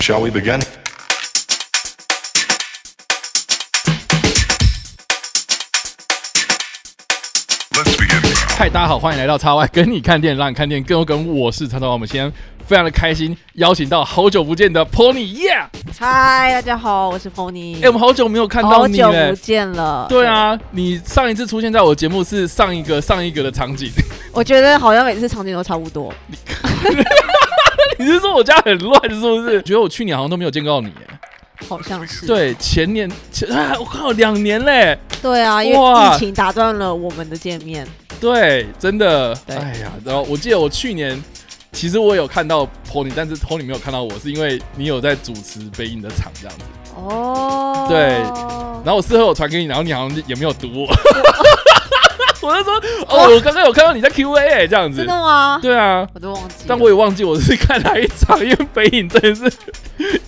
shall we begin？嗨，大家好，欢迎来到叉 Y，跟你看店，让你看店更梗。我是叉 Y，我们今天非常的开心，邀请到好久不见的 Pony，耶！嗨，大家好，我是 Pony。哎，我们好久没有看到你了，好久不见了。对啊，你上一次出现在我的节目是上一个上一个的场景。我觉得好像每次场景都差不多。你是说我家很乱，是不是？觉得我去年好像都没有见到你，好像是对前年前我靠两年嘞，对啊，因为疫情打断了我们的见面。对，真的，哎呀，然后我记得我去年其实我有看到 t o n y 但是 t o n y 没有看到我，是因为你有在主持北影的场这样子哦。对，然后我事后我传给你，然后你好像也没有读我。我就说哦，我刚刚有看到你在 Q A 哎这样子，真的吗？对啊，我都忘记，但我也忘记我是看哪一场，因为北影真的是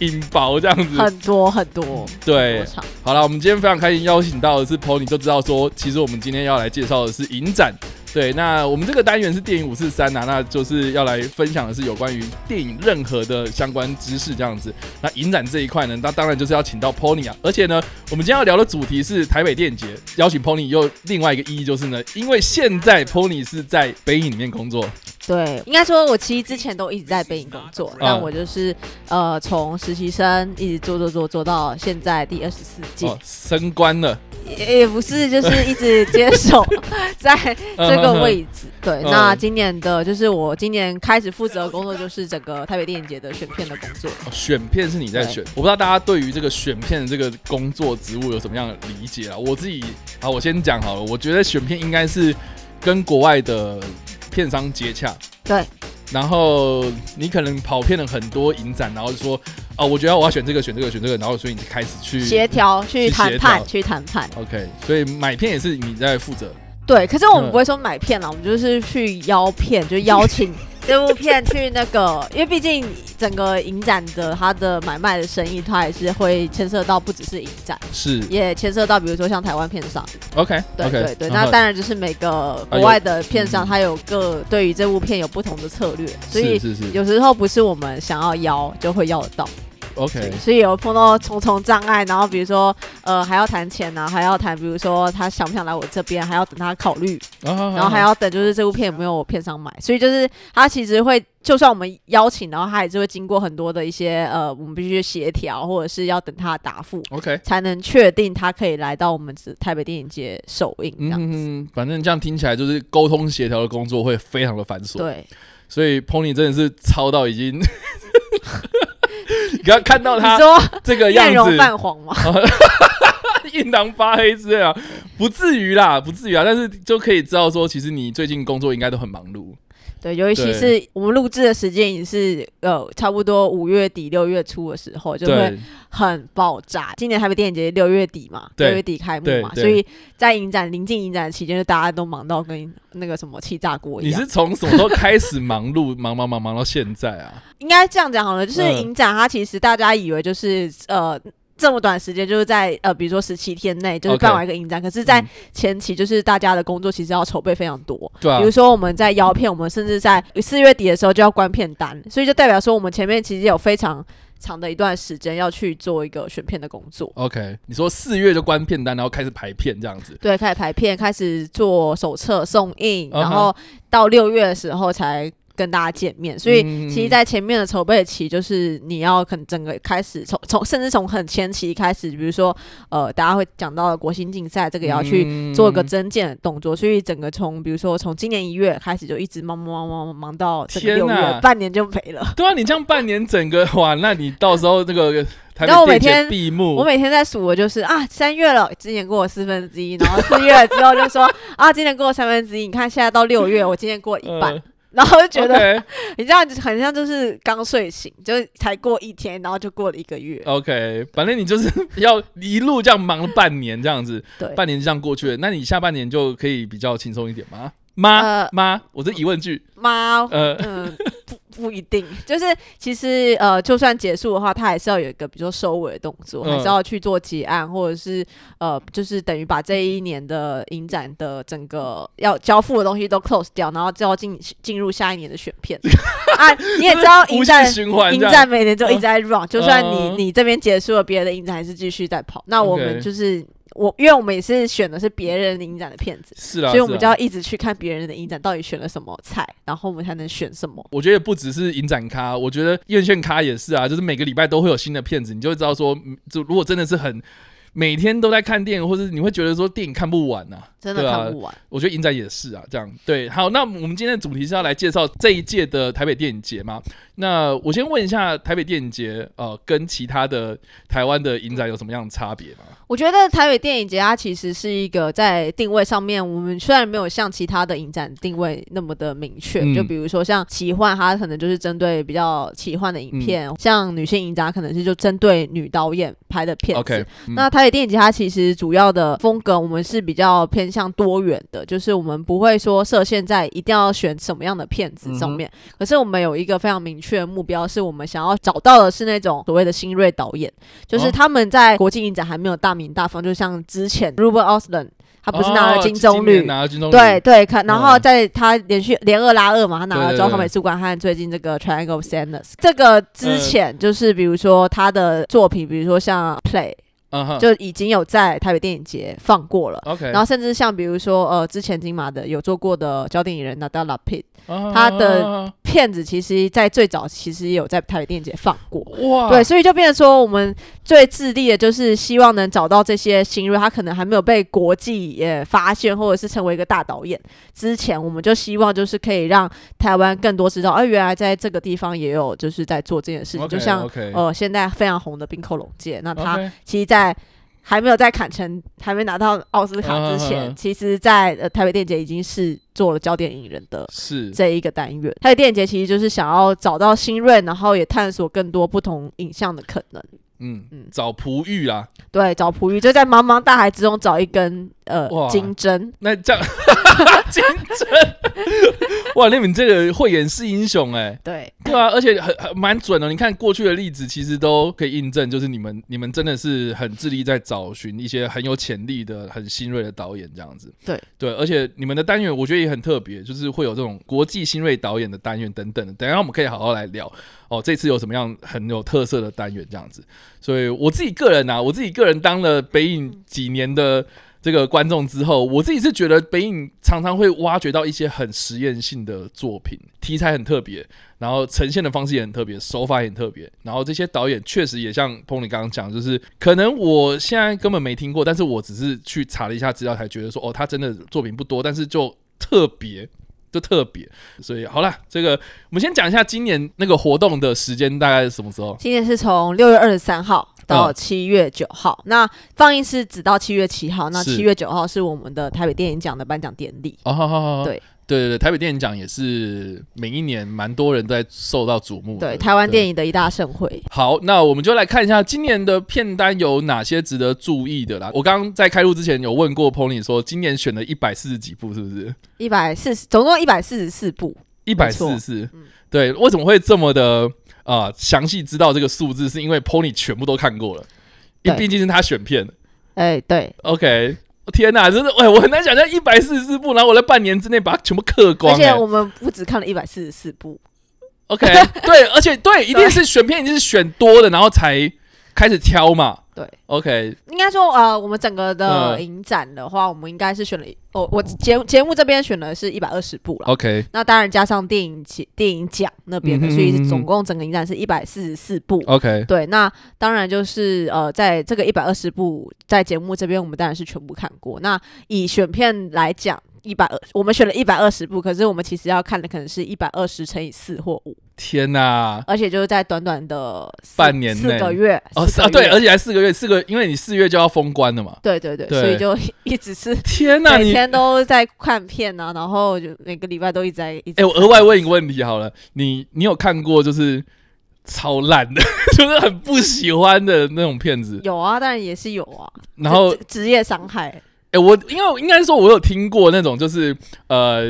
影 薄这样子，很多很多，对，好了，我们今天非常开心邀请到的是 Pony，就知道说，其实我们今天要来介绍的是影展。对，那我们这个单元是电影五四三呐，那就是要来分享的是有关于电影任何的相关知识这样子。那影展这一块呢，那当然就是要请到 Pony 啊，而且呢，我们今天要聊的主题是台北电影节，邀请 Pony 又另外一个意义就是呢，因为现在 Pony 是在北影里面工作。对，应该说我其实之前都一直在北影工作，那我就是呃从实习生一直做做做做到现在第二十四届，升官了。也不是，就是一直接手，在这个位置。对，那今年的就是我今年开始负责的工作，就是整个台北电影节的选片的工作。选片是你在选，我不知道大家对于这个选片的这个工作职务有什么样的理解啊？我自己啊，我先讲好了，我觉得选片应该是跟国外的片商接洽。对。然后你可能跑遍了很多影展，然后说，哦，我觉得我要选这个，选这个，选这个，然后所以你开始去协调、去谈判、去谈判。OK，所以买片也是你在负责。对，可是我们不会说买片了，我们就是去邀片，就邀请。这部片去那个，因为毕竟整个影展的它的买卖的生意，它也是会牵涉到不只是影展，是也牵涉到比如说像台湾片商。OK，对对对，那当然就是每个国外的片商，它有各对于这部片有不同的策略，所以是是有时候不是我们想要邀就会邀得到。OK，所以有碰到重重障碍，然后比如说，呃，还要谈钱啊，还要谈，比如说他想不想来我这边，还要等他考虑，然后还要等，就是这部片有没有片商买，所以就是他其实会，就算我们邀请，然后他也是会经过很多的一些，呃，我们必须协调，或者是要等他的答复，OK，才能确定他可以来到我们台北电影节首映这样子。反正这样听起来就是沟通协调的工作会非常的繁琐，对，所以 Pony 真的是超到已经。你刚看到他这个样子，面容泛黄吗？印 堂发黑之类啊，不至于啦，不至于啊，但是就可以知道说，其实你最近工作应该都很忙碌。对，尤其是我们录制的时间也是呃，差不多五月底六月初的时候就会很爆炸。今年台北电影节六月底嘛，六月底开幕嘛，所以在影展临近影展期间，就大家都忙到跟那个什么气炸锅一样。你是从什么时候开始忙碌，忙忙忙忙到现在啊？应该这样讲好了，就是影展，它其实大家以为就是呃。这么短时间就是在呃，比如说十七天内就是办完一个印展，可是，在前期就是大家的工作其实要筹备非常多，对，比如说我们在邀片，我们甚至在四月底的时候就要关片单，所以就代表说我们前面其实有非常长的一段时间要去做一个选片的工作。OK，你说四月就关片单，然后开始排片这样子，对，开始排片，开始做手册送印，然后到六月的时候才。跟大家见面，所以其实，在前面的筹备期，就是你要可能整个开始从从，甚至从很前期开始，比如说呃，大家会讲到的国新竞赛，这个也要去做一个增建动作，所以整个从比如说从今年一月开始，就一直忙忙忙忙忙到忙个六月，半年就没了。对啊，你这样半年整个哇，那你到时候这个然后我每天闭幕，我每天在数，我就是啊，三月了，今年过四分之一，然后四月之后就说 啊，今年过三分之一，你看现在到六月，我今年过一半。然后就觉得，你这样子很像就是刚睡醒，就才过一天，然后就过了一个月。OK，反正你就是 要一路这样忙了半年这样子，对，半年这样过去了。那你下半年就可以比较轻松一点吗？妈，妈，我是疑问句，妈，呃。不一定，就是其实呃，就算结束的话，它还是要有一个，比如说收尾的动作，还是要去做结案，或者是呃，就是等于把这一年的影展的整个要交付的东西都 close 掉，然后最后进进入下一年的选片 啊。你也知道，影展影展每年就一直在 run，就算你你这边结束了，别的影展还是继续在跑。那我们就是。我因为我们也是选的是别人影展的片子，是啊，所以我们就要一直去看别人的影展到底选了什么菜，然后我们才能选什么。我觉得不只是影展咖，我觉得院线咖也是啊，就是每个礼拜都会有新的片子，你就会知道说，就如果真的是很每天都在看电影，或者你会觉得说电影看不完啊，真的看不完。我觉得影展也是啊，这样对。好，那我们今天的主题是要来介绍这一届的台北电影节吗？那我先问一下台北电影节，呃，跟其他的台湾的影展有什么样的差别吗？我觉得台北电影节它其实是一个在定位上面，我们虽然没有像其他的影展定位那么的明确，就比如说像奇幻，它可能就是针对比较奇幻的影片；像女性影展，可能是就针对女导演拍的片子。那台北电影节它其实主要的风格，我们是比较偏向多元的，就是我们不会说设限在一定要选什么样的片子上面。可是我们有一个非常明确的目标，是我们想要找到的是那种所谓的新锐导演，就是他们在国际影展还没有大。名大方，就像之前 r u b e r o s l a n 他不是拿了金棕榈，拿了金棕榈，对对，可然后在他连续连二拉二嘛，他拿了之后，他美术馆和最近这个 Triangle Sanders。这个之前就是，比如说他的作品，比如说像 Play。就已经有在台北电影节放过了。OK，然后甚至像比如说呃，之前金马的有做过的焦点影人 n a t a l Pitt，他的片子其实在最早其实也有在台北电影节放过。哇，对，所以就变成说，我们最致力的就是希望能找到这些新锐，他可能还没有被国际也发现，或者是成为一个大导演之前，我们就希望就是可以让台湾更多知道，哎，原来在这个地方也有就是在做这件事情。就像呃，现在非常红的冰扣龙介，那他其实在。在还没有在坎城、还没拿到奥斯卡之前，其实，在呃台北电影节已经是做了焦点影人的，是这一个单元。台北电影节其实就是想要找到新锐，然后也探索更多不同影像的可能。嗯嗯，找璞玉啊，对，找璞玉就在茫茫大海之中找一根呃金针。那这样 金针，哇，你们这个慧眼是英雄哎。对，对啊，而且很很蛮准的。你看过去的例子，其实都可以印证，就是你们你们真的是很致力在找寻一些很有潜力的、很新锐的导演这样子。对对，而且你们的单元我觉得也很特别，就是会有这种国际新锐导演的单元等等等下我们可以好好来聊。哦，这次有什么样很有特色的单元这样子？所以我自己个人呐，我自己个人当了北影几年的这个观众之后，我自己是觉得北影常常会挖掘到一些很实验性的作品，题材很特别，然后呈现的方式也很特别，手法也很特别。然后这些导演确实也像彭丽刚刚讲，就是可能我现在根本没听过，但是我只是去查了一下资料，才觉得说哦，他真的作品不多，但是就特别。就特别，所以好了，这个我们先讲一下今年那个活动的时间大概是什么时候？今年是从六月二十三号到七月九号，那放映是只到七月七号，那七月九号是我们的台北电影奖的颁奖典礼。哦，好好好，对。对对对，台北电影奖也是每一年蛮多人在受到瞩目，对台湾电影的一大盛会。好，那我们就来看一下今年的片单有哪些值得注意的啦。我刚刚在开录之前有问过 Pony 说，今年选了一百四十几部，是不是？一百四十，总共一百四十四部。一百四十四，对，为什么会这么的啊？详细知道这个数字，是因为 Pony 全部都看过了，因毕竟是他选片。哎，对，OK。我天哪，真的，哎，我很难想象一百四十四部，然后我在半年之内把它全部嗑光。而且我们不止看了一百四十四部。OK，对，而且对，一定是选片，一定是选多的，然后才开始挑嘛。对，OK，应该说，呃，我们整个的影展的话，我们应该是选了，哦，我节节目这边选的是一百二十部了，OK，那当然加上电影奖电影奖那边的，所以总共整个影展是一百四十四部，OK，对，那当然就是，呃，在这个一百二十部在节目这边，我们当然是全部看过。那以选片来讲，一百二，我们选了一百二十部，可是我们其实要看的可能是一百二十乘以四或五。天呐！而且就是在短短的半年四个月，哦啊，对，而且还四个月，四个，因为你四月就要封关了嘛。对对对，所以就一直是天呐，每天都在看片啊，然后就每个礼拜都一直在。哎，我额外问一个问题好了，你你有看过就是超烂的，就是很不喜欢的那种片子？有啊，当然也是有啊。然后，职业伤害。哎，我因为应该说，我有听过那种，就是呃，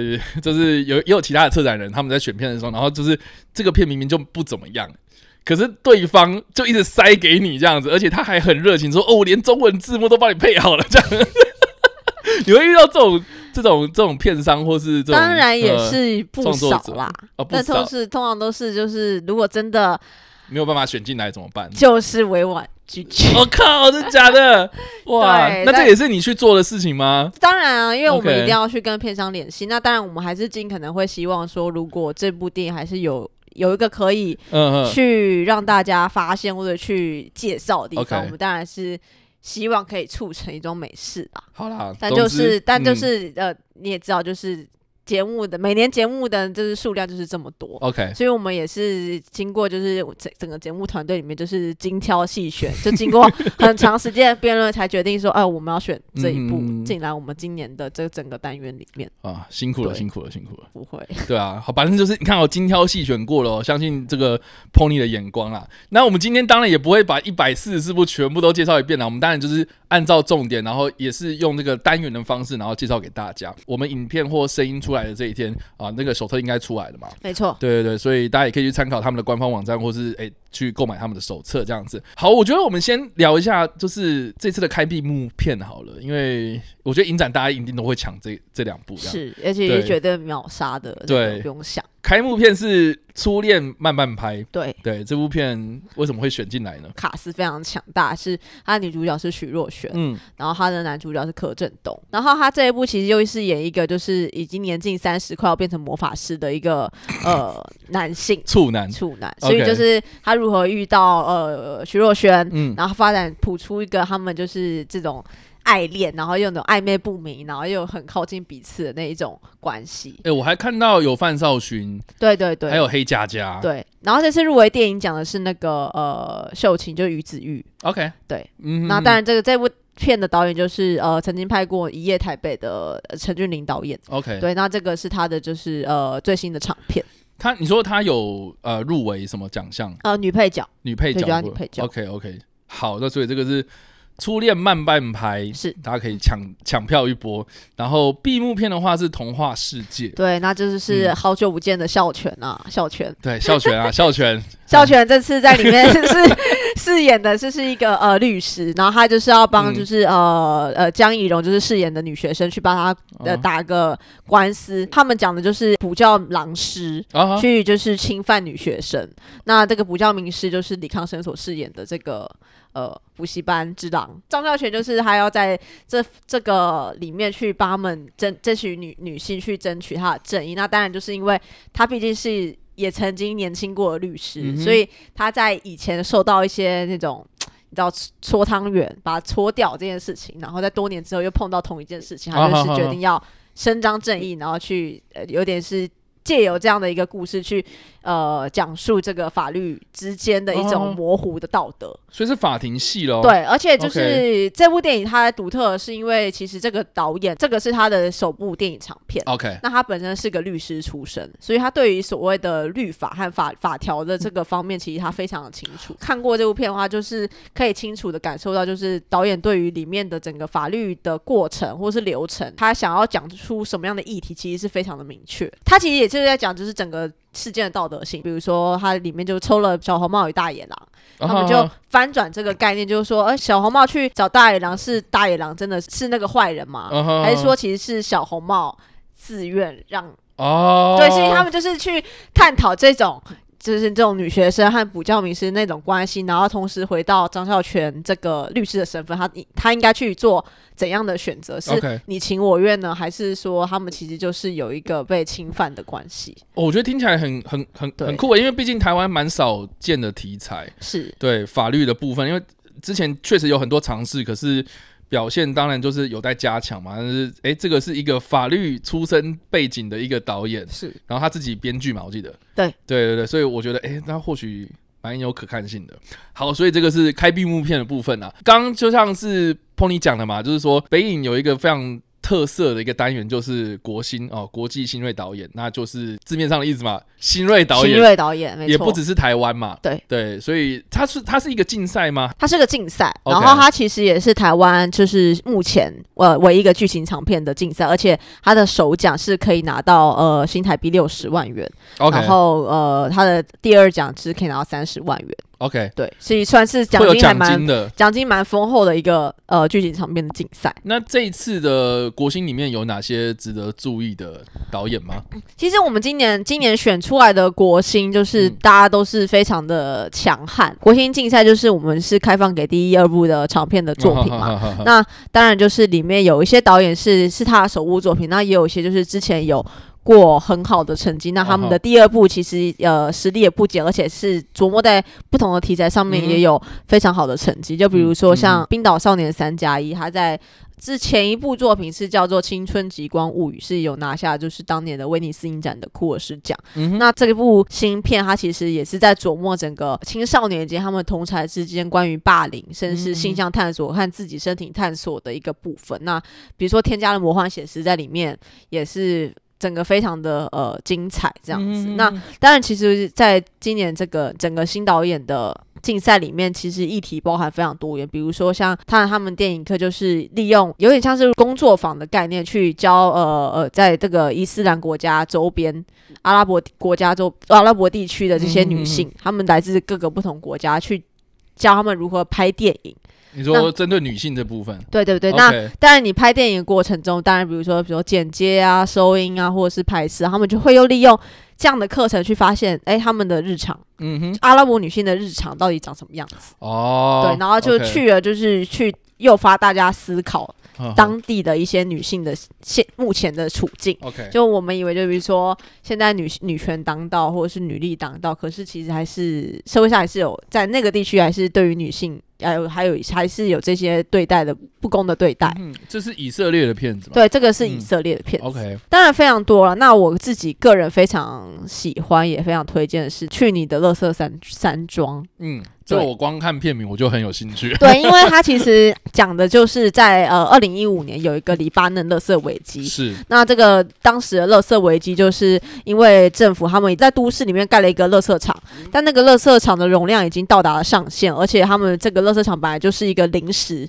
就是有也有其他的策展人，他们在选片的时候，然后就是这个片明明就不怎么样，可是对方就一直塞给你这样子，而且他还很热情，说哦，我连中文字幕都帮你配好了这样。你会遇到这种这种这种片商，或是当然也是不少啦，那都是通常都是就是如果真的没有办法选进来怎么办？就是委婉。我靠！是假的 哇？那这也是你去做的事情吗？当然啊，因为我们一定要去跟片商联系。那当然，我们还是尽可能会希望说，如果这部电影还是有有一个可以嗯去让大家发现或者去介绍的地方，我们当然是希望可以促成一种美事吧。好啦，但就是但就是呃，你也知道，就是。节目的每年节目的就是数量就是这么多，OK，所以我们也是经过就是整整个节目团队里面就是精挑细选，就经过很长时间辩论才决定说，哎，我们要选这一部进来我们今年的这整个单元里面啊，辛苦了，辛苦了，辛苦了，不会，对啊，好，反正就是你看我精挑细选过了，相信这个 pony 的眼光啊。那我们今天当然也不会把一百四十部全部都介绍一遍了，我们当然就是按照重点，然后也是用这个单元的方式，然后介绍给大家，我们影片或声音出来。的这一天啊，那个手册应该出来了嘛？没错，对对对，所以大家也可以去参考他们的官方网站，或是哎。去购买他们的手册，这样子好。我觉得我们先聊一下，就是这次的开闭幕片好了，因为我觉得影展大家一定都会抢这这两部，是而且也绝对秒杀的，对，不用想。开幕片是《初恋慢慢拍》，对对，这部片为什么会选进来呢？卡斯非常强大，是的女主角是许若璇，嗯，然后他的男主角是柯震东，然后他这一部其实又是演一个就是已经年近三十，快要变成魔法师的一个呃。男性处男处男，所以就是他如何遇到呃徐若瑄，然后发展谱出一个他们就是这种爱恋，然后又那种暧昧不明，然后又很靠近彼此的那一种关系。哎，我还看到有范少勋，对对对，还有黑嘉嘉，对。然后这次入围电影讲的是那个呃秀琴，就于子玉 OK，对。那当然，这个这部片的导演就是呃曾经拍过《一夜台北》的陈俊霖导演。OK，对。那这个是他的就是呃最新的长片。他，你说他有呃入围什么奖项？呃，女配角，女配角，女配角。OK OK，好那所以这个是初恋慢半拍，是大家可以抢 抢票一波。然后闭幕片的话是童话世界，对，那就是好久不见的笑犬啊，笑犬，对，笑犬啊，笑犬。赵权这次在里面 是饰演的，这是一个呃律师，然后他就是要帮，就是呃呃江以荣就是饰演的女学生去帮他呃打个官司。他们讲的就是补教狼师去就是侵犯女学生，那这个补教名师就是李康生所饰演的这个呃补习班之狼张孝全，就是他要在这这个里面去帮他们争争取女女性去争取他的正义。那当然就是因为他毕竟是。也曾经年轻过的律师，所以他在以前受到一些那种，你知道搓汤圆把它搓掉这件事情，然后在多年之后又碰到同一件事情，他就是决定要伸张正义，然后去呃有点是。借由这样的一个故事去呃讲述这个法律之间的一种模糊的道德，所以是法庭戏喽。对，而且就是这部电影它独特是因为其实这个导演这个是他的首部电影长片。OK，那他本身是个律师出身，所以他对于所谓的律法和法法条的这个方面，其实他非常的清楚。看过这部片的话，就是可以清楚的感受到，就是导演对于里面的整个法律的过程或是流程，他想要讲出什么样的议题，其实是非常的明确。他其实也。就是在讲，就是整个事件的道德性，比如说它里面就抽了《小红帽与大野狼》，他们就翻转这个概念，就是说，哎，小红帽去找大野狼是大野狼真的是那个坏人吗？还是说其实是小红帽自愿让？哦，对，所以他们就是去探讨这种。就是这种女学生和补教名师那种关系，然后同时回到张孝全这个律师的身份，他他应该去做怎样的选择？是你情我愿呢，还是说他们其实就是有一个被侵犯的关系？我觉得听起来很很很很酷因为毕竟台湾蛮少见的题材，是对法律的部分，因为之前确实有很多尝试，可是。表现当然就是有待加强嘛，但是哎，这个是一个法律出身背景的一个导演，是，然后他自己编剧嘛，我记得，对，对对对，所以我觉得哎，那或许蛮有可看性的。好，所以这个是开闭幕片的部分啊，刚就像是 Pony 讲的嘛，就是说北影有一个非常。特色的一个单元就是国新哦，国际新锐导演，那就是字面上的意思嘛，新锐导演，新锐导演，也不只是台湾嘛，对对，所以它是它是一个竞赛吗？它是个竞赛，然后它其实也是台湾，就是目前呃唯一一个剧情长片的竞赛，而且它的首奖是可以拿到呃新台币六十万元，然后呃它的第二奖只是可以拿到三十万元。OK，对，所以算是奖金还蛮的，奖金蛮丰厚的一个呃剧情场面的竞赛。那这一次的国星里面有哪些值得注意的导演吗？其实我们今年今年选出来的国星就是大家都是非常的强悍。国星竞赛就是我们是开放给第一二部的长片的作品嘛。那当然就是里面有一些导演是是他的首部作品，那也有一些就是之前有。过很好的成绩，那他们的第二部其实呃实力也不减，而且是琢磨在不同的题材上面也有非常好的成绩。就比如说像冰岛少年三加一，他在之前一部作品是叫做《青春极光物语》，是有拿下就是当年的威尼斯影展的库尔斯奖。那这一部新片，它其实也是在琢磨整个青少年间他们同才之间关于霸凌，甚至性向探索和自己身体探索的一个部分。那比如说添加了魔幻写实在里面，也是。整个非常的呃精彩这样子。那当然，其实在今年这个整个新导演的竞赛里面，其实议题包含非常多元。比如说，像他他们电影课就是利用有点像是工作坊的概念去教呃呃，在这个伊斯兰国家周边、阿拉伯国家、中阿拉伯地区的这些女性，她们来自各个不同国家，去教她们如何拍电影。你说针对女性这部分，对对不对？那当然，你拍电影过程中，当然，比如说，比如说剪接啊、收音啊，或者是拍摄，他们就会又利用这样的课程去发现，哎，他们的日常，嗯哼，阿拉伯女性的日常到底长什么样子？哦，对，然后就去了，就是去诱发大家思考当地的一些女性的现目前的处境。OK，就我们以为，就比如说现在女性女权当道，或者是女力当道，可是其实还是社会上还是有在那个地区，还是对于女性。还有还有还是有这些对待的不公的对待，嗯，这是以色列的骗子，对，这个是以色列的骗子。OK，当然非常多了。那我自己个人非常喜欢，也非常推荐的是去你的乐色山山庄，嗯。就我光看片名我就很有兴趣。对，因为它其实讲的就是在呃二零一五年有一个黎巴嫩勒索危机。是。那这个当时的勒索危机，就是因为政府他们也在都市里面盖了一个勒索厂，但那个勒索厂的容量已经到达了上限，而且他们这个勒索厂本来就是一个临时。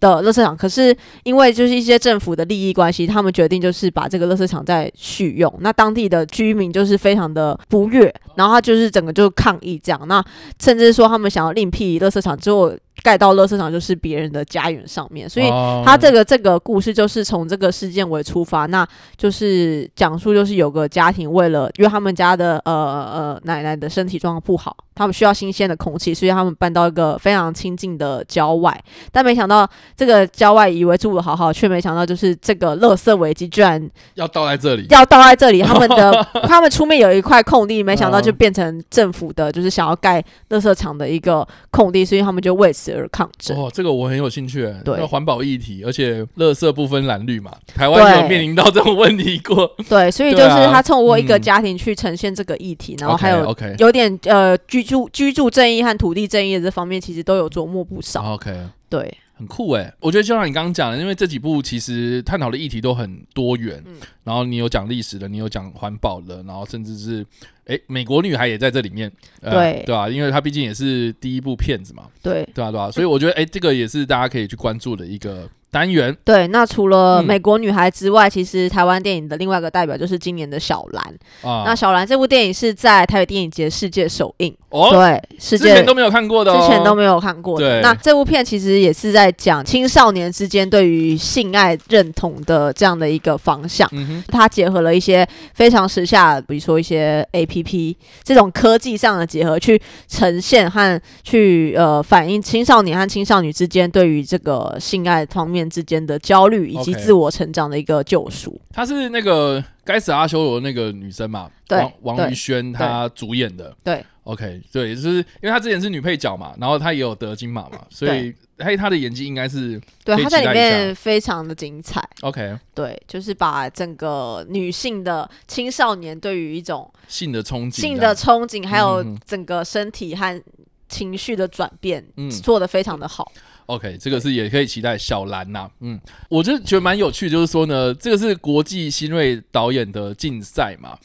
的垃圾场，可是因为就是一些政府的利益关系，他们决定就是把这个垃圾场再续用。那当地的居民就是非常的不悦，然后他就是整个就抗议这样，那甚至说他们想要另辟垃圾场之后。盖到垃圾场就是别人的家园上面，所以他这个这个故事就是从这个事件为出发，那就是讲述就是有个家庭为了因为他们家的呃呃奶奶的身体状况不好，他们需要新鲜的空气，所以他们搬到一个非常清静的郊外。但没想到这个郊外以为住的好好，却没想到就是这个垃圾危机居然要倒在这里，要倒在这里。他们的 他们出面有一块空地，没想到就变成政府的就是想要盖垃圾场的一个空地，所以他们就为此。而抗争哦，这个我很有兴趣。对环保议题，而且垃圾不分蓝绿嘛，台湾有面临到这种问题过。对，所以就是他透过一个家庭去呈现这个议题，然后还有 OK，有点呃居住居住正义和土地正义这方面，其实都有琢磨不少。OK，对。很酷哎，我觉得就像你刚刚讲的，因为这几部其实探讨的议题都很多元，嗯，然后你有讲历史的，你有讲环保的，然后甚至是哎，美国女孩也在这里面，对对吧？因为它毕竟也是第一部片子嘛，对对啊对啊，所以我觉得哎，这个也是大家可以去关注的一个。单元对，那除了美国女孩之外，其实台湾电影的另外一个代表就是今年的小兰啊。那小兰这部电影是在台北电影节世界首映哦，对，世界都没有看过的，之前都没有看过的。那这部片其实也是在讲青少年之间对于性爱认同的这样的一个方向，嗯它结合了一些非常时下，比如说一些 A P P 这种科技上的结合，去呈现和去呃反映青少年和青少年之间对于这个性爱方面。面之间的焦虑以及自我成长的一个救赎，她是那个《该死阿修罗》那个女生嘛？对，王宇轩她主演的，对，OK，对，就是因为她之前是女配角嘛，然后她也有得金马嘛，所以还有她的演技应该是对她在里面非常的精彩。OK，对，就是把整个女性的青少年对于一种性的憧憬、性的憧憬，还有整个身体和情绪的转变，嗯，做的非常的好。OK，这个是也可以期待小兰呐。嗯，我就觉得蛮有趣，就是说呢，这个是国际新锐导演的竞赛嘛。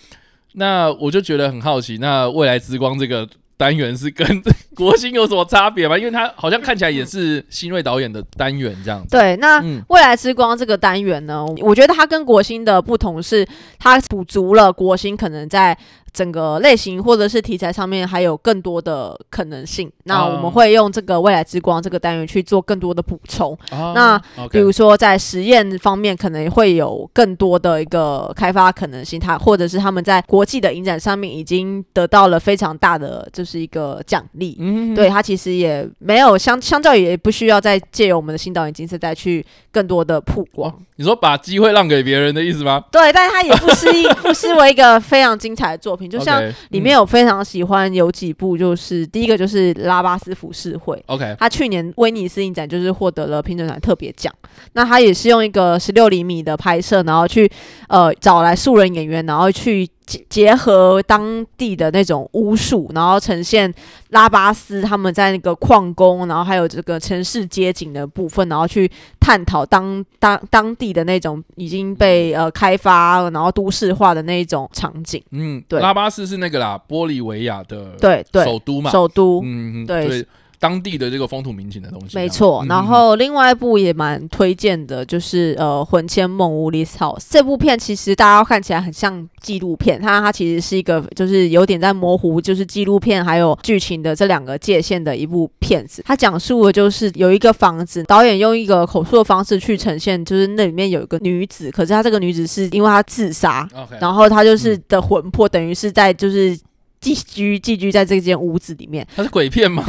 那我就觉得很好奇，那未来之光这个单元是跟。国新有什么差别吗？因为它好像看起来也是新锐导演的单元这样。对，那未来之光这个单元呢，我觉得它跟国新的不同是，它补足了国新可能在整个类型或者是题材上面还有更多的可能性。那我们会用这个未来之光这个单元去做更多的补充。那比如说在实验方面，可能会有更多的一个开发可能性。它或者是他们在国际的影展上面已经得到了非常大的就是一个奖励。对他其实也没有相相较也不需要再借由我们的新导演金氏再去更多的曝光。你说把机会让给别人的意思吗？对，但是他也不失一 不失为一个非常精彩的作品。就像里面有非常喜欢有几部，就是第一个就是《拉巴斯服饰会》。OK，他去年威尼斯影展就是获得了评审团特别奖。那他也是用一个十六厘米的拍摄，然后去呃找来素人演员，然后去。结结合当地的那种巫术，然后呈现拉巴斯他们在那个矿工，然后还有这个城市街景的部分，然后去探讨当当当地的那种已经被呃开发然后都市化的那一种场景。嗯，对，拉巴斯是那个啦，玻利维亚的对对首都嘛，首都。嗯，对。当地的这个风土民情的东西，没错。然后另外一部也蛮推荐的，就是呃《魂牵梦屋》This House 这部片，其实大家看起来很像纪录片，它它其实是一个就是有点在模糊就是纪录片还有剧情的这两个界限的一部片子。它讲述的就是有一个房子，导演用一个口述的方式去呈现，就是那里面有一个女子，可是她这个女子是因为她自杀，然后她就是的魂魄等于是在就是寄居寄居在这间屋子里面。它是鬼片吗？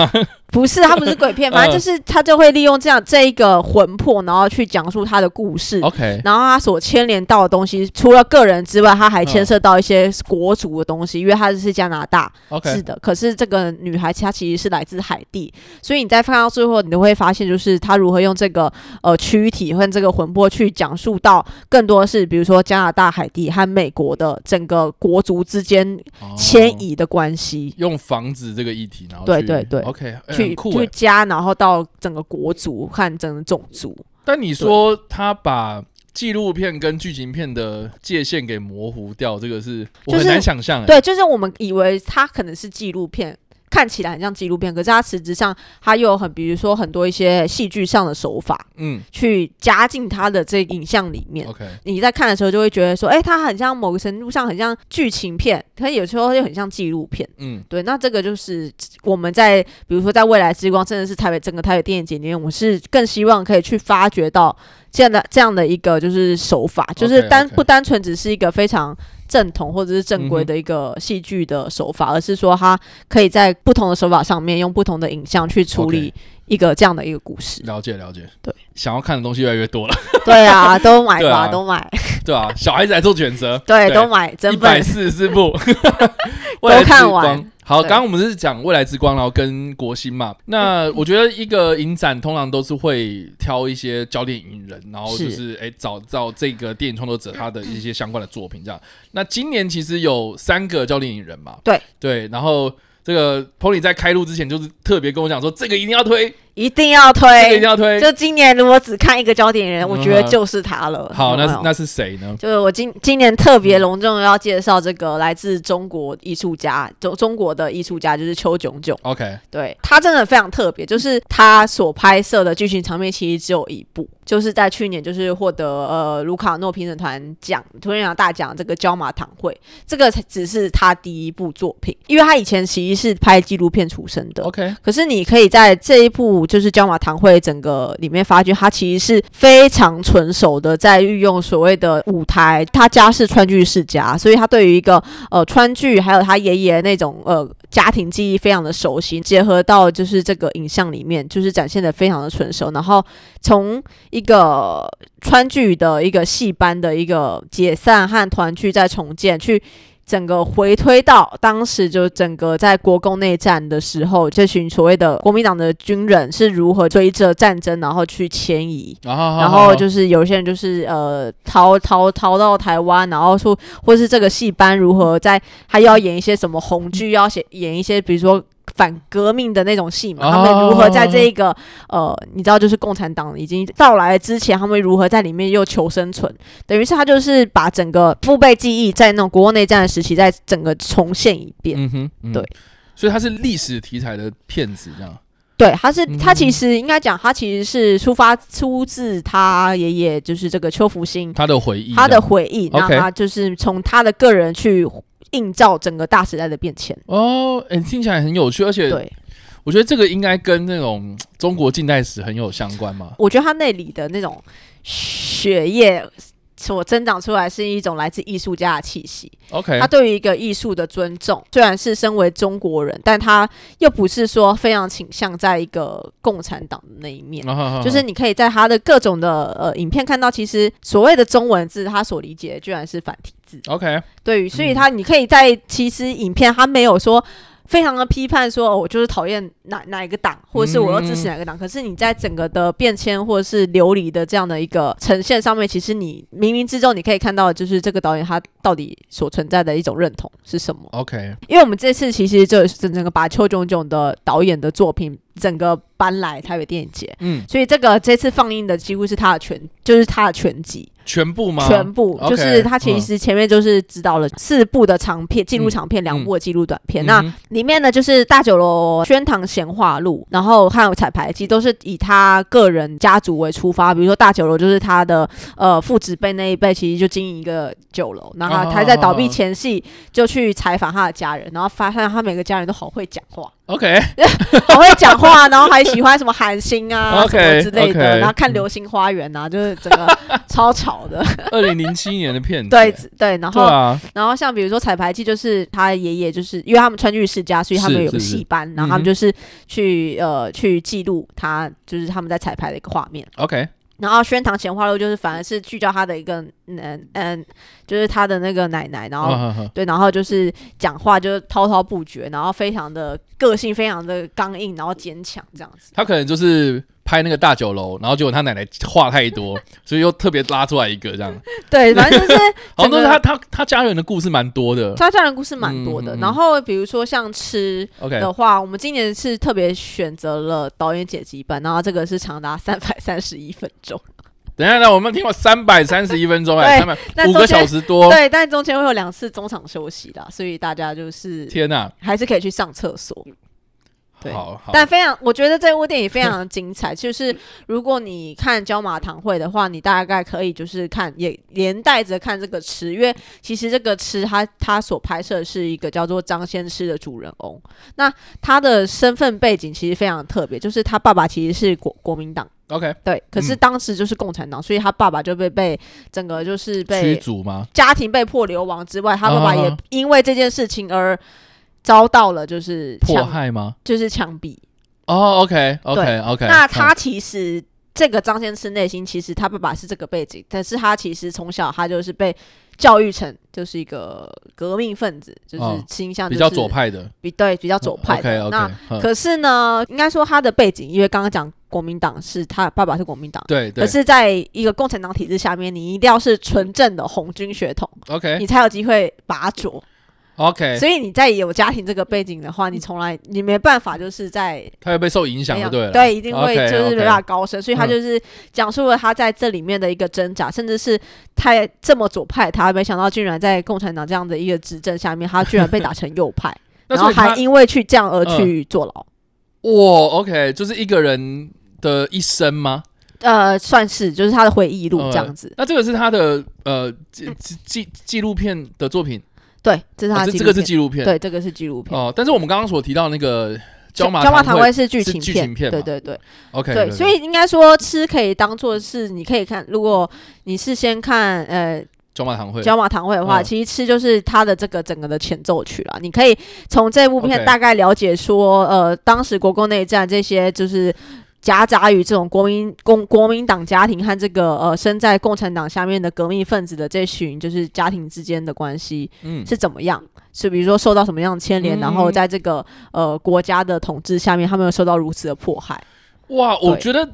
不是，他不是鬼片，反正就是他就会利用这样这一个魂魄，然后去讲述他的故事。OK，然后他所牵连到的东西，除了个人之外，他还牵涉到一些国族的东西，因为他是加拿大是的。可是这个女孩她其实是来自海地，所以你再看到最后，你都会发现，就是他如何用这个呃躯体和这个魂魄去讲述到更多是，比如说加拿大、海地和美国的整个国族之间迁移的关系。用房子这个议题，然后对对对，OK。去加，然后到整个国族和整个种族。但你说他把纪录片跟剧情片的界限给模糊掉，这个是我很难想象。对，就是我们以为它可能是纪录片。看起来很像纪录片，可是它实质上它有很，比如说很多一些戏剧上的手法，嗯，去加进它的这影像里面。OK，你在看的时候就会觉得说，哎，它很像某个程度上很像剧情片，可有时候又很像纪录片，嗯，对。那这个就是我们在比如说在未来之光，真的是台北整个台北电影节里面，我是更希望可以去发掘到这样的这样的一个就是手法，就是单不单纯只是一个非常。正统或者是正规的一个戏剧的手法，而是说他可以在不同的手法上面用不同的影像去处理一个这样的一个故事。了解了解，对，想要看的东西越来越多了。对啊，都买吧，都买。对啊，小孩子来做选择。对，都买，真不一百四十四部 都看完。好，刚刚我们是讲未来之光，然后跟国新嘛。那我觉得一个影展通常都是会挑一些焦点影人，然后就是哎找到这个电影创作者他的一些相关的作品这样。那今年其实有三个焦点影人嘛，对对。然后这个 Pony 在开录之前就是特别跟我讲说，这个一定要推。一定要推，一定要推。就今年如果只看一个焦点人，我觉得就是他了。好，那那是谁呢？就是我今今年特别隆重要介绍这个来自中国艺术家，中中国的艺术家就是邱炯炯。OK，对他真的非常特别，就是他所拍摄的剧情场面其实只有一部，就是在去年就是获得呃卢卡诺评审团奖、图片奖大奖这个焦马堂会，这个只是他第一部作品，因为他以前其实是拍纪录片出身的。OK，可是你可以在这一部。就是椒麻堂会整个里面发觉，他其实是非常纯熟的在运用所谓的舞台。他家是川剧世家，所以他对于一个呃川剧还有他爷爷那种呃家庭记忆非常的熟悉，结合到就是这个影像里面，就是展现的非常的纯熟。然后从一个川剧的一个戏班的一个解散和团聚再重建去。整个回推到当时，就整个在国共内战的时候，这群所谓的国民党的军人是如何追着战争，然后去迁移，然后就是有些人就是呃逃逃逃到台湾，然后说，或是这个戏班如何在他又要演一些什么红剧，要写演一些，比如说。反革命的那种戏嘛，他们如何在这一个呃，你知道，就是共产党已经到来之前，他们如何在里面又求生存？等于是他就是把整个父辈记忆在那种国共内战的时期，再整个重现一遍。嗯哼，对。所以它是历史题材的片子，这样。对，他是他其实应该讲，他其实是出发出自他爷爷，就是这个邱福星他的回忆，他的回忆，那他就是从他的个人去。映照整个大时代的变迁哦，哎，听起来很有趣，而且，我觉得这个应该跟那种中国近代史很有相关嘛。我觉得他那里的那种血液。所增长出来是一种来自艺术家的气息。OK，他对于一个艺术的尊重，虽然是身为中国人，但他又不是说非常倾向在一个共产党的那一面。就是你可以在他的各种的呃影片看到，其实所谓的中文字，他所理解居然是繁体字。OK，对，所以他你可以在其实影片他没有说。非常的批判说，我就是讨厌哪哪一个党，或者是我要支持哪个党。可是你在整个的变迁或者是流离的这样的一个呈现上面，其实你冥冥之中你可以看到，就是这个导演他到底所存在的一种认同是什么？OK，因为我们这次其实就整整个把邱炯炯的导演的作品。整个搬来台北电影节，嗯，所以这个这次放映的几乎是他的全，就是他的全集，全部吗？全部，就是他其实前面就是知道了四部的长片，纪录长片两部的纪录短片。那里面呢，就是大酒楼、宣堂闲话录，然后还有彩排，其实都是以他个人家族为出发。比如说大酒楼，就是他的呃父子辈那一辈，其实就经营一个酒楼，然后他在倒闭前夕就去采访他的家人，然后发现他每个家人都好会讲话。OK，我 会讲话，然后还喜欢什么韩星啊 什么之类的，然后看《流星花园》啊，就是整个超吵的。二零零七年的片子。对对，然后然后像比如说《彩排季，就是他爷爷，就是因为他们川剧世家，所以他们有戏班，然后他们就是去呃去记录他，就是他们在彩排的一个画面。OK。然后《宣糖钱花录就是反而是聚焦他的一个嗯嗯，就是他的那个奶奶，然后对，然后就是讲话就滔滔不绝，然后非常的个性，非常的刚硬，然后坚强这样子。他可能就是。拍那个大酒楼，然后结果他奶奶话太多，所以又特别拉出来一个这样。对，反正就是 好像都是他他他家人的故事蛮多的，他家人故事蛮多的。然后比如说像吃的话，我们今年是特别选择了导演剪辑版，然后这个是长达三百三十一分钟。等下呢，我们听过三百三十一分钟，哎，三百五个小时多。对，但中间会有两次中场休息啦，所以大家就是天哪，还是可以去上厕所。对，但非常，我觉得这部电影非常精彩。就是如果你看《椒麻堂会》的话，你大概可以就是看，也连带着看这个词，因为其实这个词他他所拍摄是一个叫做张先师的主人翁。那他的身份背景其实非常特别，就是他爸爸其实是国国民党，OK，对。可是当时就是共产党，所以他爸爸就被被整个就是被驱逐吗？家庭被迫流亡之外，他爸爸也因为这件事情而。遭到了就是迫害吗？就是枪毙。哦，OK，OK，OK。那他其实这个张先生内心其实他爸爸是这个背景，但是他其实从小他就是被教育成就是一个革命分子，就是倾向比较左派的，比对比较左派的。那可是呢，应该说他的背景，因为刚刚讲国民党是他爸爸是国民党，对。可是在一个共产党体制下面，你一定要是纯正的红军血统，OK，你才有机会拔擢。OK，所以你在有家庭这个背景的话，你从来你没办法就是在他会被受影响，对对，一定会就是没办法高升，所以他就是讲述了他在这里面的一个挣扎，甚至是太这么左派，他没想到竟然在共产党这样的一个执政下面，他居然被打成右派，然后还因为去这样而去坐牢。哇，OK，就是一个人的一生吗？呃，算是就是他的回忆录这样子。那这个是他的呃纪纪纪录片的作品。对，这是他这个是纪录片。对，这个是纪录片。哦，但是我们刚刚所提到那个椒马椒麻堂会是剧情片，对对对。OK，对，所以应该说吃可以当做是你可以看，如果你是先看呃椒马堂会椒麻堂会的话，其实吃就是它的这个整个的前奏曲了。你可以从这部片大概了解说，呃，当时国共内战这些就是。夹杂于这种国民共国民党家庭和这个呃生在共产党下面的革命分子的这群，就是家庭之间的关系，嗯，是怎么样？是比如说受到什么样的牵连，然后在这个呃国家的统治下面，他们又受到如此的迫害？哇，我觉得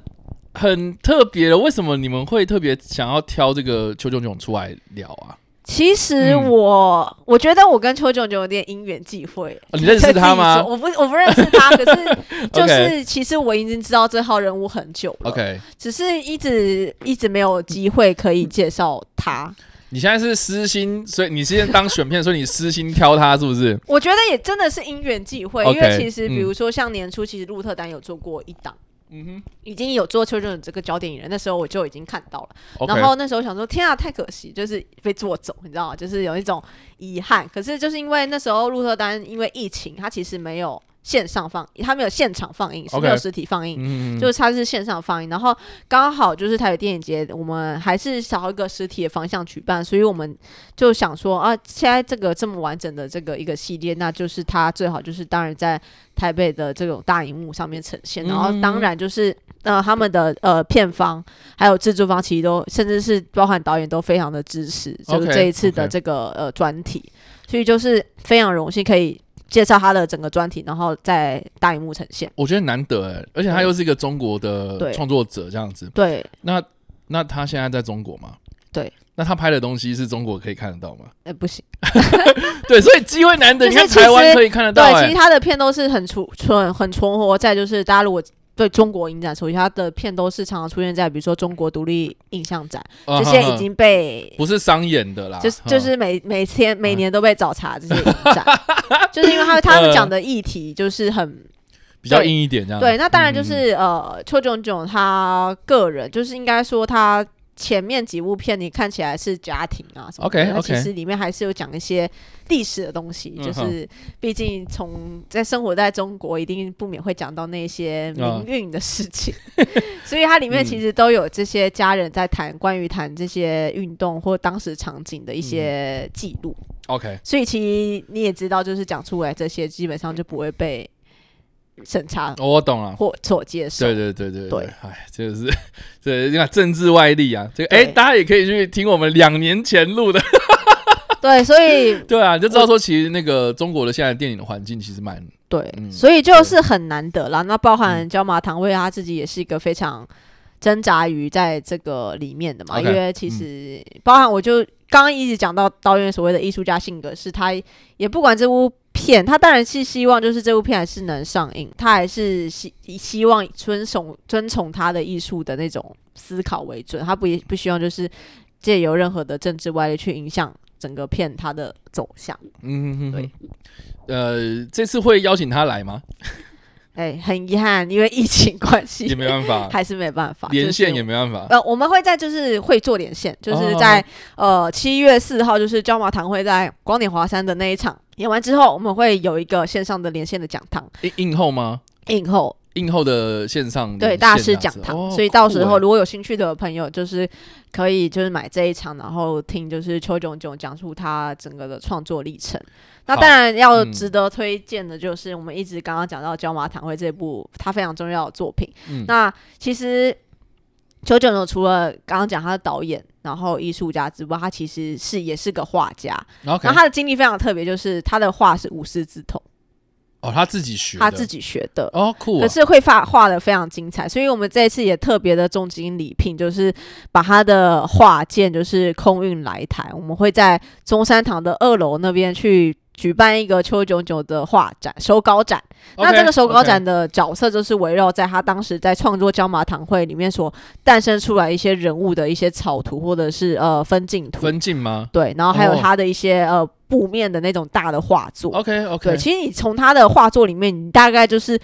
很特别。为什么你们会特别想要挑这个邱炯炯出来聊啊？其实我，我觉得我跟邱炯炯有点因缘际会。你认识他吗？我不，我不认识他。可是，就是其实我已经知道这号人物很久了。OK，只是一直一直没有机会可以介绍他。你现在是私心，所以你是当选片说你私心挑他，是不是？我觉得也真的是因缘际会，因为其实比如说像年初，其实鹿特丹有做过一档。嗯哼，已经有做邱正这个焦点人，那时候我就已经看到了。然后那时候想说，天啊，太可惜，就是被做走，你知道吗？就是有一种遗憾。可是就是因为那时候鹿特丹因为疫情，他其实没有。线上放，他们有现场放映是没有实体放映，就是它是线上放映。然后刚好就是它有电影节，我们还是朝一个实体的方向举办，所以我们就想说啊，现在这个这么完整的这个一个系列，那就是它最好就是当然在台北的这种大荧幕上面呈现。然后当然就是呃他们的呃片方还有制作方，其实都甚至是包含导演都非常的支持，就是这一次的这个呃专题，所以就是非常荣幸可以。介绍他的整个专题，然后在大荧幕呈现。我觉得难得哎，而且他又是一个中国的创作者，这样子。对，那那他现在在中国吗？对。那他拍的东西是中国可以看得到吗？哎，不行。对，所以机会难得。你看 台湾可以看得到，其实他的片都是很存很存活在，就是大家如果对中国影展出席，他的片都是常常出现在，比如说中国独立影像展，这些已经被不是商演的啦，就是就是每每天每年都被找茬这些影展。就是因为他他们讲的议题就是很比较硬一点这样，对，那当然就是呃邱炯炯他个人就是应该说他。前面几部片你看起来是家庭啊什么，那其实里面还是有讲一些历史的东西，就是毕竟从在生活在中国，一定不免会讲到那些命运的事情，所以它里面其实都有这些家人在谈关于谈这些运动或当时场景的一些记录。OK，所以其实你也知道，就是讲出来这些，基本上就不会被。审查，我懂了，或所接受，对对对对对，哎，就是对，你看政治外力啊，这个，哎，大家也可以去听我们两年前录的，对，所以，对啊，就知道说，其实那个中国的现在电影的环境其实蛮，对，所以就是很难得啦。那包含椒麻糖味他自己也是一个非常挣扎于在这个里面的嘛，因为其实包含我就。刚刚一直讲到导演所谓的艺术家性格，是他也不管这部片，他当然是希望就是这部片还是能上映，他还是希希望遵崇遵崇他的艺术的那种思考为准，他不不希望就是借由任何的政治歪理去影响整个片它的走向。嗯，对。呃，这次会邀请他来吗？哎，很遗憾，因为疫情关系也没办法，还是没办法连线也没办法。呃，我们会在就是会做连线，就是在呃七月四号，就是椒麻堂会在光点华山的那一场演完之后，我们会有一个线上的连线的讲堂，应应后吗？应后。映后的线上对大师讲堂，所以到时候如果有兴趣的朋友，就是可以就是买这一场，然后听就是邱炯炯讲述他整个的创作历程。那当然要值得推荐的就是我们一直刚刚讲到《椒麻堂会》这部他非常重要的作品。那其实邱炯炯除了刚刚讲他的导演，然后艺术家之外，他其实是也是个画家。然后他的经历非常特别，就是他的画是无师自通。哦，他自己学，他自己学的，哦，酷。可是会画画的非常精彩，所以我们这一次也特别的重金礼聘，就是把他的画件就是空运来台，我们会在中山堂的二楼那边去举办一个邱炯炯的画展、手稿展。那这个手稿展的角色就是围绕在他当时在创作《椒麻堂会》里面所诞生出来一些人物的一些草图，或者是呃分镜图、分镜吗？对，然后还有他的一些呃。布面的那种大的画作，OK OK。其实你从他的画作里面，你大概就是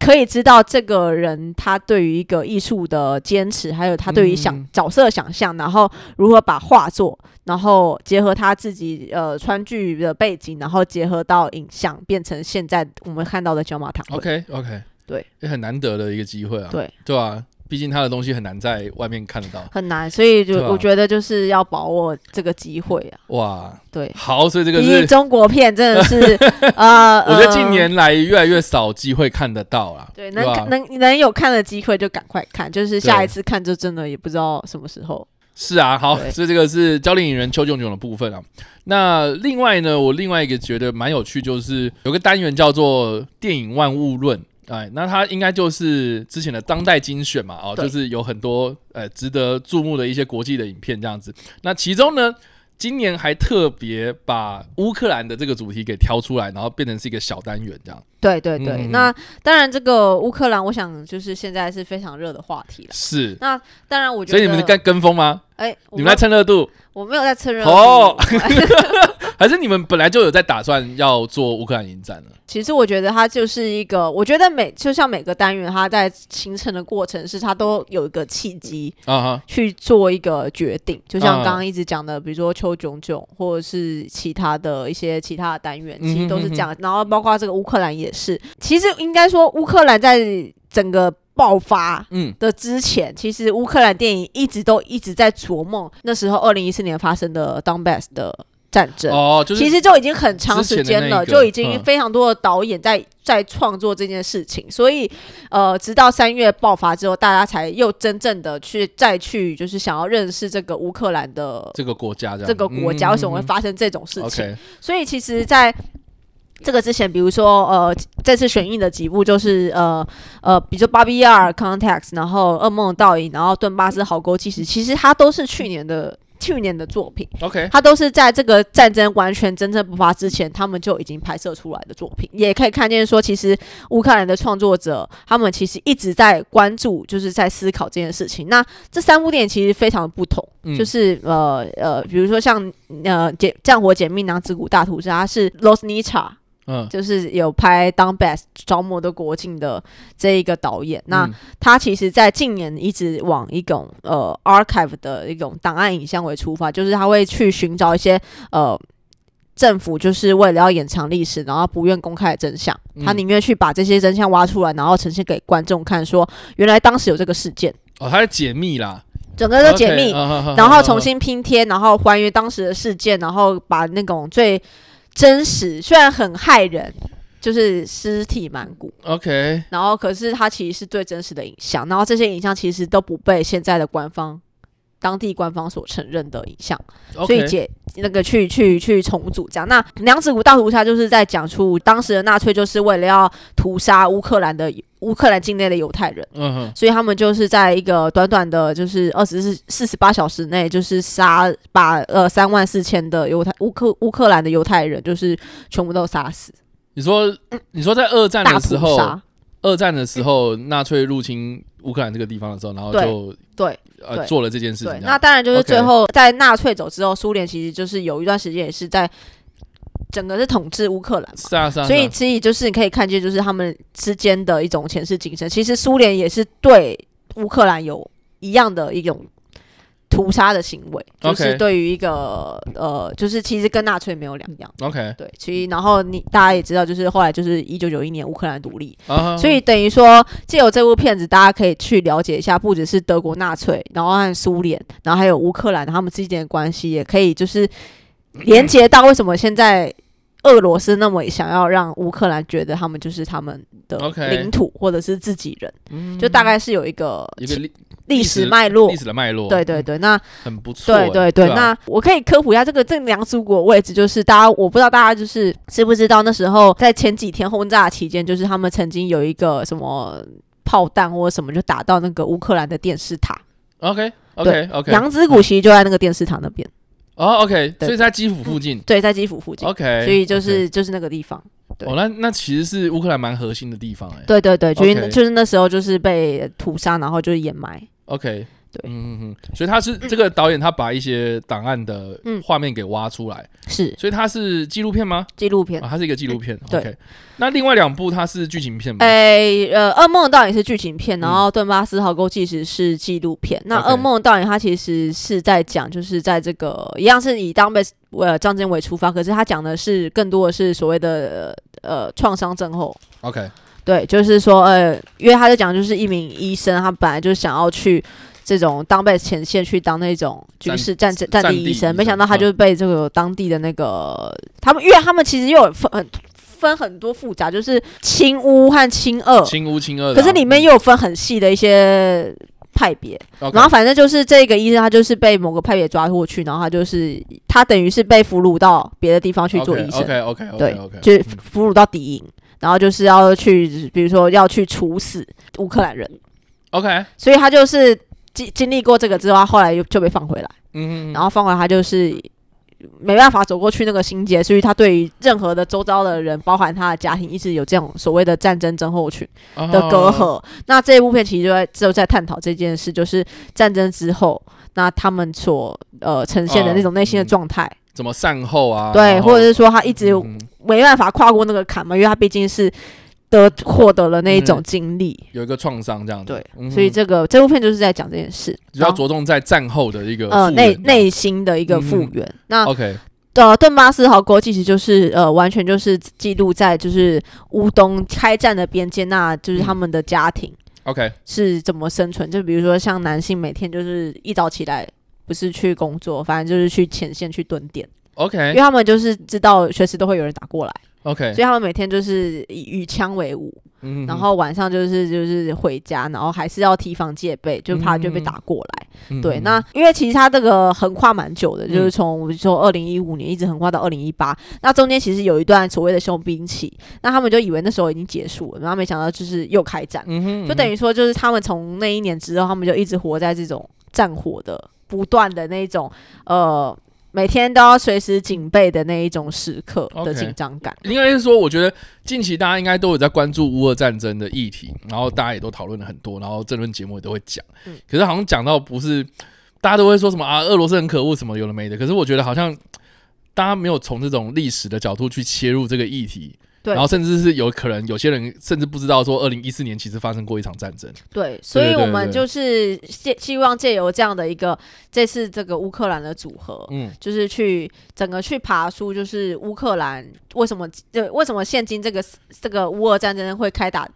可以知道这个人他对于一个艺术的坚持，还有他对于想角色想象，然后如何把画作，然后结合他自己呃川剧的背景，然后结合到影像，变成现在我们看到的《焦马堂》。OK OK，对，也很难得的一个机会啊。对对啊。毕竟他的东西很难在外面看得到，很难，所以就我觉得就是要把握这个机会啊！哇，对，好，所以这个是中国片，真的是 呃，我觉得近年来越来越少机会看得到了，对，能能能有看的机会就赶快看，就是下一次看就真的也不知道什么时候。是啊，好，所以这个是《教练影人》邱炯炯的部分啊。那另外呢，我另外一个觉得蛮有趣，就是有个单元叫做《电影万物论》。哎，那它应该就是之前的当代精选嘛，哦，就是有很多呃值得注目的一些国际的影片这样子。那其中呢，今年还特别把乌克兰的这个主题给挑出来，然后变成是一个小单元这样。对对对，那当然，这个乌克兰，我想就是现在是非常热的话题了。是。那当然，我觉得。所以你们在跟风吗？哎，你们在蹭热度？我没有在蹭热度。哦。还是你们本来就有在打算要做乌克兰影展呢？其实我觉得它就是一个，我觉得每就像每个单元，它在形成的过程是它都有一个契机啊哈去做一个决定，就像刚刚一直讲的，比如说邱炯炯或者是其他的一些其他的单元，其实都是这样。然后包括这个乌克兰也。是，其实应该说，乌克兰在整个爆发的之前，其实乌克兰电影一直都一直在琢磨那时候二零一四年发生的 Donbas 的战争哦，就是其实就已经很长时间了，就已经非常多的导演在在创作这件事情，所以呃，直到三月爆发之后，大家才又真正的去再去就是想要认识这个乌克兰的这个国家，这个国家为什么会发生这种事情？所以其实，在这个之前，比如说，呃，这次选映的几部就是，呃，呃，比如说《芭比 r b Context》，然后《噩梦倒影》，然后《顿巴斯壕沟》，其实》，其实它都是去年的去年的作品。OK，它都是在这个战争完全真正爆发之前，他们就已经拍摄出来的作品。也可以看见说，其实乌克兰的创作者，他们其实一直在关注，就是在思考这件事情。那这三部电影其实非常不同，就是呃呃，比如说像呃，战战火、解密、拿自谷大屠杀是《Losnica》。嗯，就是有拍《当 Best》着魔的国境》的这一个导演，那他其实，在近年一直往一种呃 archive 的一种档案影像为出发，就是他会去寻找一些呃政府就是为了要掩藏历史，然后不愿公开的真相，他宁愿去把这些真相挖出来，然后呈现给观众看，说原来当时有这个事件哦，他是解密啦，整个都解密，然后重新拼贴，然后还原当时的事件，然后把那种最。真实虽然很害人，就是尸体满骨。o k 然后可是它其实是最真实的影像，然后这些影像其实都不被现在的官方。当地官方所承认的影像，所以解那个去去去重组这样。那《娘子湖大屠杀》就是在讲出当时的纳粹就是为了要屠杀乌克兰的乌克兰境内的犹太人，嗯哼，所以他们就是在一个短短的，就是二十四四十八小时内，就是杀把呃三万四千的犹太乌克乌克兰的犹太人，就是全部都杀死。你说，你说在二战的时候，二战的时候纳粹入侵乌克兰这个地方的时候，然后就。对，呃，做了这件事情。那当然就是最后在纳粹走之后，苏联其实就是有一段时间也是在整个是统治乌克兰。是啊，是啊。所以其实就是你可以看见，就是他们之间的一种前世今生。其实苏联也是对乌克兰有一样的一种。屠杀的行为，就是对于一个呃，就是其实跟纳粹没有两样。OK，对，其实然后你大家也知道，就是后来就是一九九一年乌克兰独立，所以等于说借由这部片子，大家可以去了解一下，不只是德国纳粹，然后和苏联，然后还有乌克兰他们之间的关系，也可以就是连接到为什么现在。俄罗斯那么想要让乌克兰觉得他们就是他们的领土或者是自己人，就大概是有一个历史脉络，历史的脉络，对对对，那很不错，对对对，那我可以科普一下这个这个杨子谷位置，就是大家我不知道大家就是知不知道那时候在前几天轰炸期间，就是他们曾经有一个什么炮弹或什么就打到那个乌克兰的电视塔，OK OK OK，杨子谷其实就在那个电视塔那边。哦，OK，所以在基辅附近，对，在基辅附近，OK，所以就是就是那个地方。哦，那那其实是乌克兰蛮核心的地方，哎，对对对，就是就是那时候就是被屠杀，然后就是掩埋，OK。对，嗯嗯嗯，所以他是这个导演，他把一些档案的嗯画面给挖出来，是，所以他是纪录片吗？纪录片啊，他是一个纪录片。对，那另外两部它是剧情片吗？诶，呃，《噩梦》导演是剧情片，然后《顿巴斯壕沟其实》是纪录片。那《噩梦》导演他其实是在讲，就是在这个一样是以当 u m b 呃张建伟出发，可是他讲的是更多的是所谓的呃创伤症候。OK，对，就是说呃，因为他在讲就是一名医生，他本来就想要去。这种当被前线去当那种军事战争战地医生，没想到他就被这个当地的那个他们，因为他们其实有分分很多复杂，就是亲乌和亲俄，清乌可是里面又有分很细的一些派别，然后反正就是这个医生他就是被某个派别抓过去，然后他就是他等于是被俘虏到别的地方去做医生，OK OK OK，对，就俘虏到敌营，然后就是要去，比如说要去处死乌克兰人，OK，所以他就是。经经历过这个之后，后来又就被放回来。嗯嗯。然后放回来，他就是没办法走过去那个心结，所以他对于任何的周遭的人，包含他的家庭，一直有这种所谓的战争争后群的隔阂。那这一部片其实就在就在探讨这件事，就是战争之后，那他们所呃呈现的那种内心的状态，怎么善后啊？对，或者是说他一直没办法跨过那个坎嘛，因为他毕竟是。得获得了那一种经历，有一个创伤这样子，对，所以这个这部片就是在讲这件事，比要着重在战后的一个呃内内心的一个复原。那 OK，呃，顿巴斯好国其实就是呃完全就是记录在就是乌东开战的边界，那就是他们的家庭 OK 是怎么生存，就比如说像男性每天就是一早起来不是去工作，反正就是去前线去蹲点 OK，因为他们就是知道随时都会有人打过来。OK，所以他们每天就是以与枪为伍，然后晚上就是就是回家，然后还是要提防戒备，就怕就被打过来。对，那因为其实他这个横跨蛮久的，就是从说二零一五年一直横跨到二零一八，那中间其实有一段所谓的休兵期，那他们就以为那时候已经结束了，然后没想到就是又开战，就等于说就是他们从那一年之后，他们就一直活在这种战火的不断的那种呃。每天都要随时警备的那一种时刻的紧张感，应该是说，我觉得近期大家应该都有在关注乌俄战争的议题，然后大家也都讨论了很多，然后这轮节目也都会讲。可是好像讲到不是，大家都会说什么啊，俄罗斯很可恶什么有的没的。可是我觉得好像大家没有从这种历史的角度去切入这个议题。对，然后甚至是有可能有些人甚至不知道说，二零一四年其实发生过一场战争。对，所以，我们就是借希望借由这样的一个这次这个乌克兰的组合，嗯，就是去整个去爬出，就是乌克兰为什么对为什么现今这个这个乌俄战争会开打。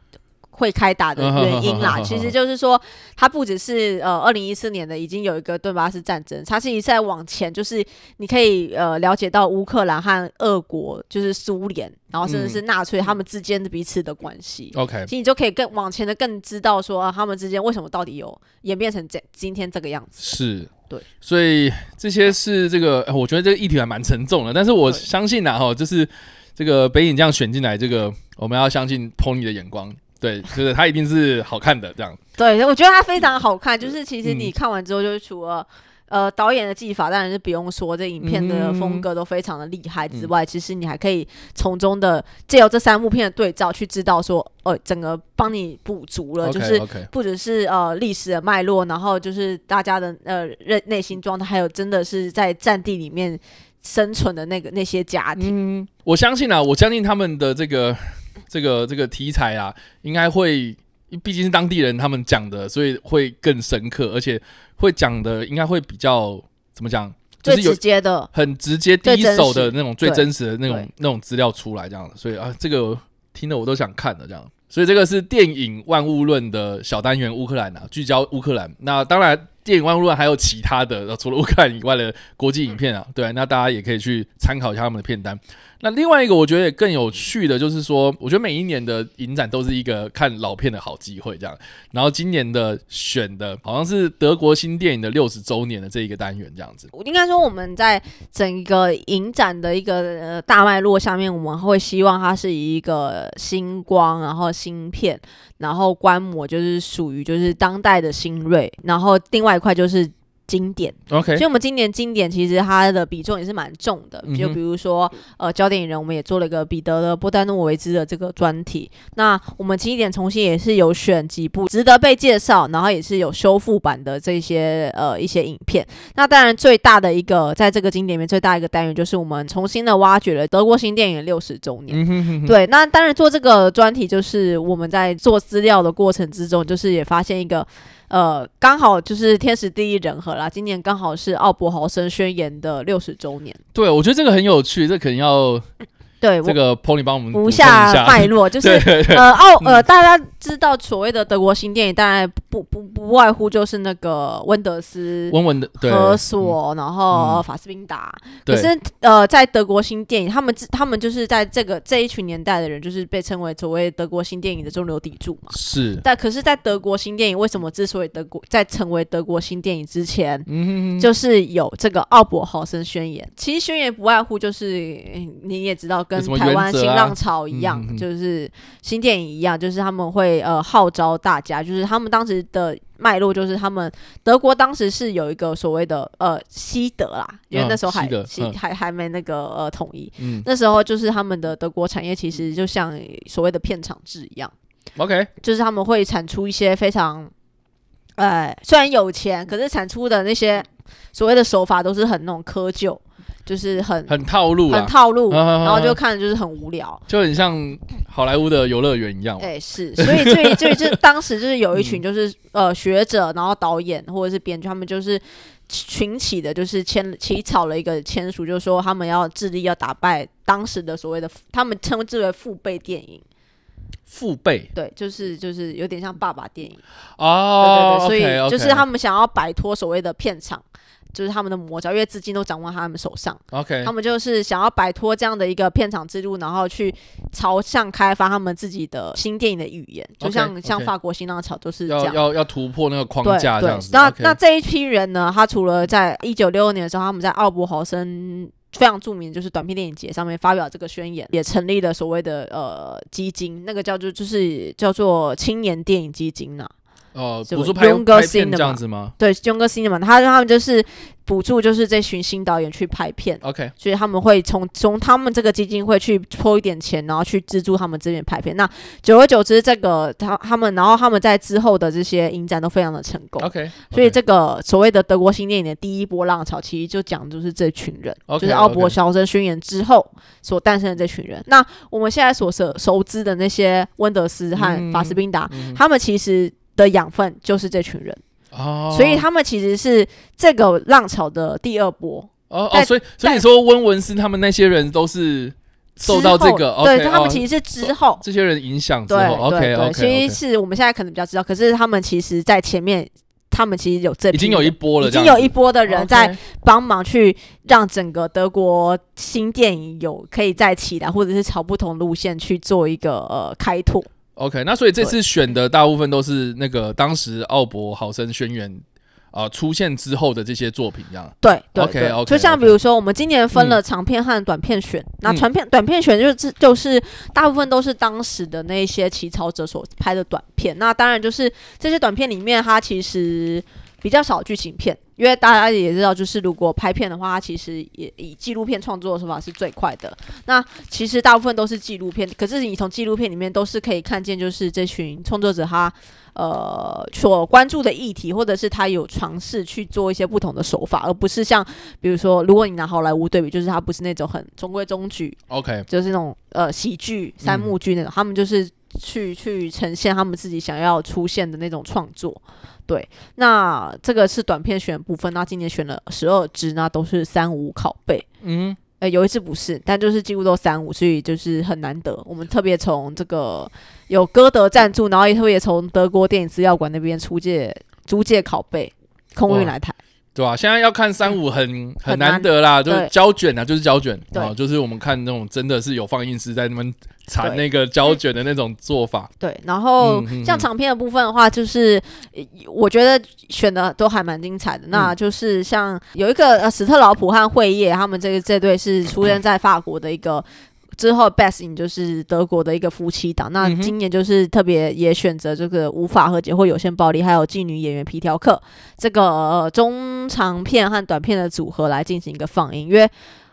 会开打的原因啦，其实就是说，它不只是呃，二零一四年的已经有一个顿巴斯战争，它是一再往前，就是你可以呃了解到乌克兰和俄国，就是苏联，然后甚至是纳粹他们之间的彼此的关系。OK，其实你就可以更往前的更知道说，啊，他们之间为什么到底有演变成今今天这个样子？是对，所以这些是这个，我觉得这个议题还蛮沉重的，但是我相信呐，哈，就是这个北影这样选进来，这个我们要相信 Pony 的眼光。对，就是它一定是好看的这样。对，我觉得它非常好看。就是其实你看完之后，就是除了呃导演的技法，当然是不用说，这影片的风格都非常的厉害之外，其实你还可以从中的借由这三部片的对照去知道说，呃，整个帮你补足了，就是不只是呃历史的脉络，然后就是大家的呃内内心状态，还有真的是在战地里面生存的那个那些家庭。我相信啊，我相信他们的这个。这个这个题材啊，应该会，毕竟是当地人他们讲的，所以会更深刻，而且会讲的应该会比较怎么讲，就是有直接的，很直接，第一手的那种最真实的那种那种资料出来这样，所以啊，这个听得我都想看了这样，所以这个是电影万物论的小单元乌克兰啊，聚焦乌克兰。那当然，电影万物论还有其他的，除了乌克兰以外的国际影片啊，对，那大家也可以去参考一下他们的片单。那另外一个我觉得也更有趣的，就是说，我觉得每一年的影展都是一个看老片的好机会，这样。然后今年的选的好像是德国新电影的六十周年的这一个单元，这样子。我应该说我们在整个影展的一个大脉络下面，我们会希望它是以一个星光，然后芯片，然后观摩就是属于就是当代的新锐，然后另外一块就是。经典，OK，所以我们今年经典其实它的比重也是蛮重的，就比如说呃，焦点影人我们也做了一个彼得的波丹诺维兹的这个专题，那我们经典重新也是有选几部值得被介绍，然后也是有修复版的这些呃一些影片，那当然最大的一个在这个经典里面最大一个单元就是我们重新的挖掘了德国新电影六十周年，对，那当然做这个专题就是我们在做资料的过程之中，就是也发现一个。呃，刚好就是天时地利人和啦。今年刚好是奥博豪森宣言的六十周年。对，我觉得这个很有趣，这肯定要。对，这个 pony 帮我们无下脉络，就是呃奥呃大家知道所谓的德国新电影，当然不不不外乎就是那个温德斯、温文德、何索，然后法斯宾达。可是呃，在德国新电影，他们他们就是在这个这一群年代的人，就是被称为所谓德国新电影的中流砥柱嘛。是。但可是，在德国新电影为什么之所以德国在成为德国新电影之前，就是有这个奥伯豪森宣言。其实宣言不外乎就是你也知道。跟台湾新浪潮一样，就是新电影一样，就是他们会呃号召大家，就是他们当时的脉络就是他们德国当时是有一个所谓的呃西德啦，因为那时候还西还还没那个呃统一，那时候就是他们的德国产业其实就像所谓的片场制一样，OK，就是他们会产出一些非常呃虽然有钱，可是产出的那些所谓的手法都是很那种窠臼。就是很很套路，很套路，然后就看就是很无聊，就很像好莱坞的游乐园一样。对，是，所以最最就当时就是有一群就是呃学者，然后导演或者是编剧，他们就是群起的，就是签起草了一个签署，就是说他们要致力要打败当时的所谓的他们称之为父辈电影。父辈。对，就是就是有点像爸爸电影。哦。对对对。所以就是他们想要摆脱所谓的片场。就是他们的魔爪，因为资金都掌握在他们手上。OK，他们就是想要摆脱这样的一个片场制度，然后去朝向开发他们自己的新电影的语言。就像像法国新浪潮都是要要要突破那个框架这样子。那那这一批人呢？他除了在一九六二年的时候，他们在奥伯豪森非常著名，就是短片电影节上面发表这个宣言，也成立了所谓的呃基金，那个叫做就是叫做青年电影基金呢。哦，补助拍片这样子吗？对 y o u n g 他他们就是补助，就是这群新导演去拍片。OK，所以他们会从从他们这个基金会去抽一点钱，然后去资助他们这边拍片。那久而久之，这个他他们，然后他们在之后的这些影展都非常的成功。OK，所以这个所谓的德国新电影的第一波浪潮，其实就讲就是这群人，就是奥博肖森宣言之后所诞生的这群人。那我们现在所熟熟知的那些温德斯和法斯宾达，他们其实。的养分就是这群人哦，所以他们其实是这个浪潮的第二波哦。所以，所以你说温文斯他们那些人都是受到这个？对，他们其实是之后这些人影响之后。OK OK，所是我们现在可能比较知道，可是他们其实，在前面，他们其实有这已经有一波了，已经有一波的人在帮忙去让整个德国新电影有可以再起来，或者是朝不同路线去做一个呃开拓。OK，那所以这次选的大部分都是那个当时奥博、豪生、宣言啊出现之后的这些作品，这样。对，OK，OK。就像比如说，我们今年分了长片和短片选，那长片、短片选就是就是大部分都是当时的那些起草者所拍的短片。那当然就是这些短片里面，它其实。比较少剧情片，因为大家也知道，就是如果拍片的话，它其实也以纪录片创作的手法是最快的。那其实大部分都是纪录片，可是你从纪录片里面都是可以看见，就是这群创作者他呃所关注的议题，或者是他有尝试去做一些不同的手法，而不是像比如说，如果你拿好莱坞对比，就是他不是那种很中规中矩，OK，就是那种呃喜剧三幕剧那种，他们就是。去去呈现他们自己想要出现的那种创作，对。那这个是短片选部分，那今年选了十二支，那都是三五拷贝，嗯，呃，有一支不是，但就是几乎都三五，所以就是很难得。我们特别从这个有歌德赞助，然后也特别从德国电影资料馆那边出借租借拷贝，空运来台。对吧？现在要看三五很 很难得啦，就是胶卷啊，就是胶卷啊，就是我们看那种真的是有放映师在那边缠那个胶卷的那种做法。对，然后像长片的部分的话，就是我觉得选的都还蛮精彩的，那就是像有一个呃史特劳普和惠叶，他们这这对是出现在法国的一个。之后，Best in 就是德国的一个夫妻档，那今年就是特别也选择这个无法和解或有限暴力，还有妓女演员皮条客这个中长片和短片的组合来进行一个放映，因为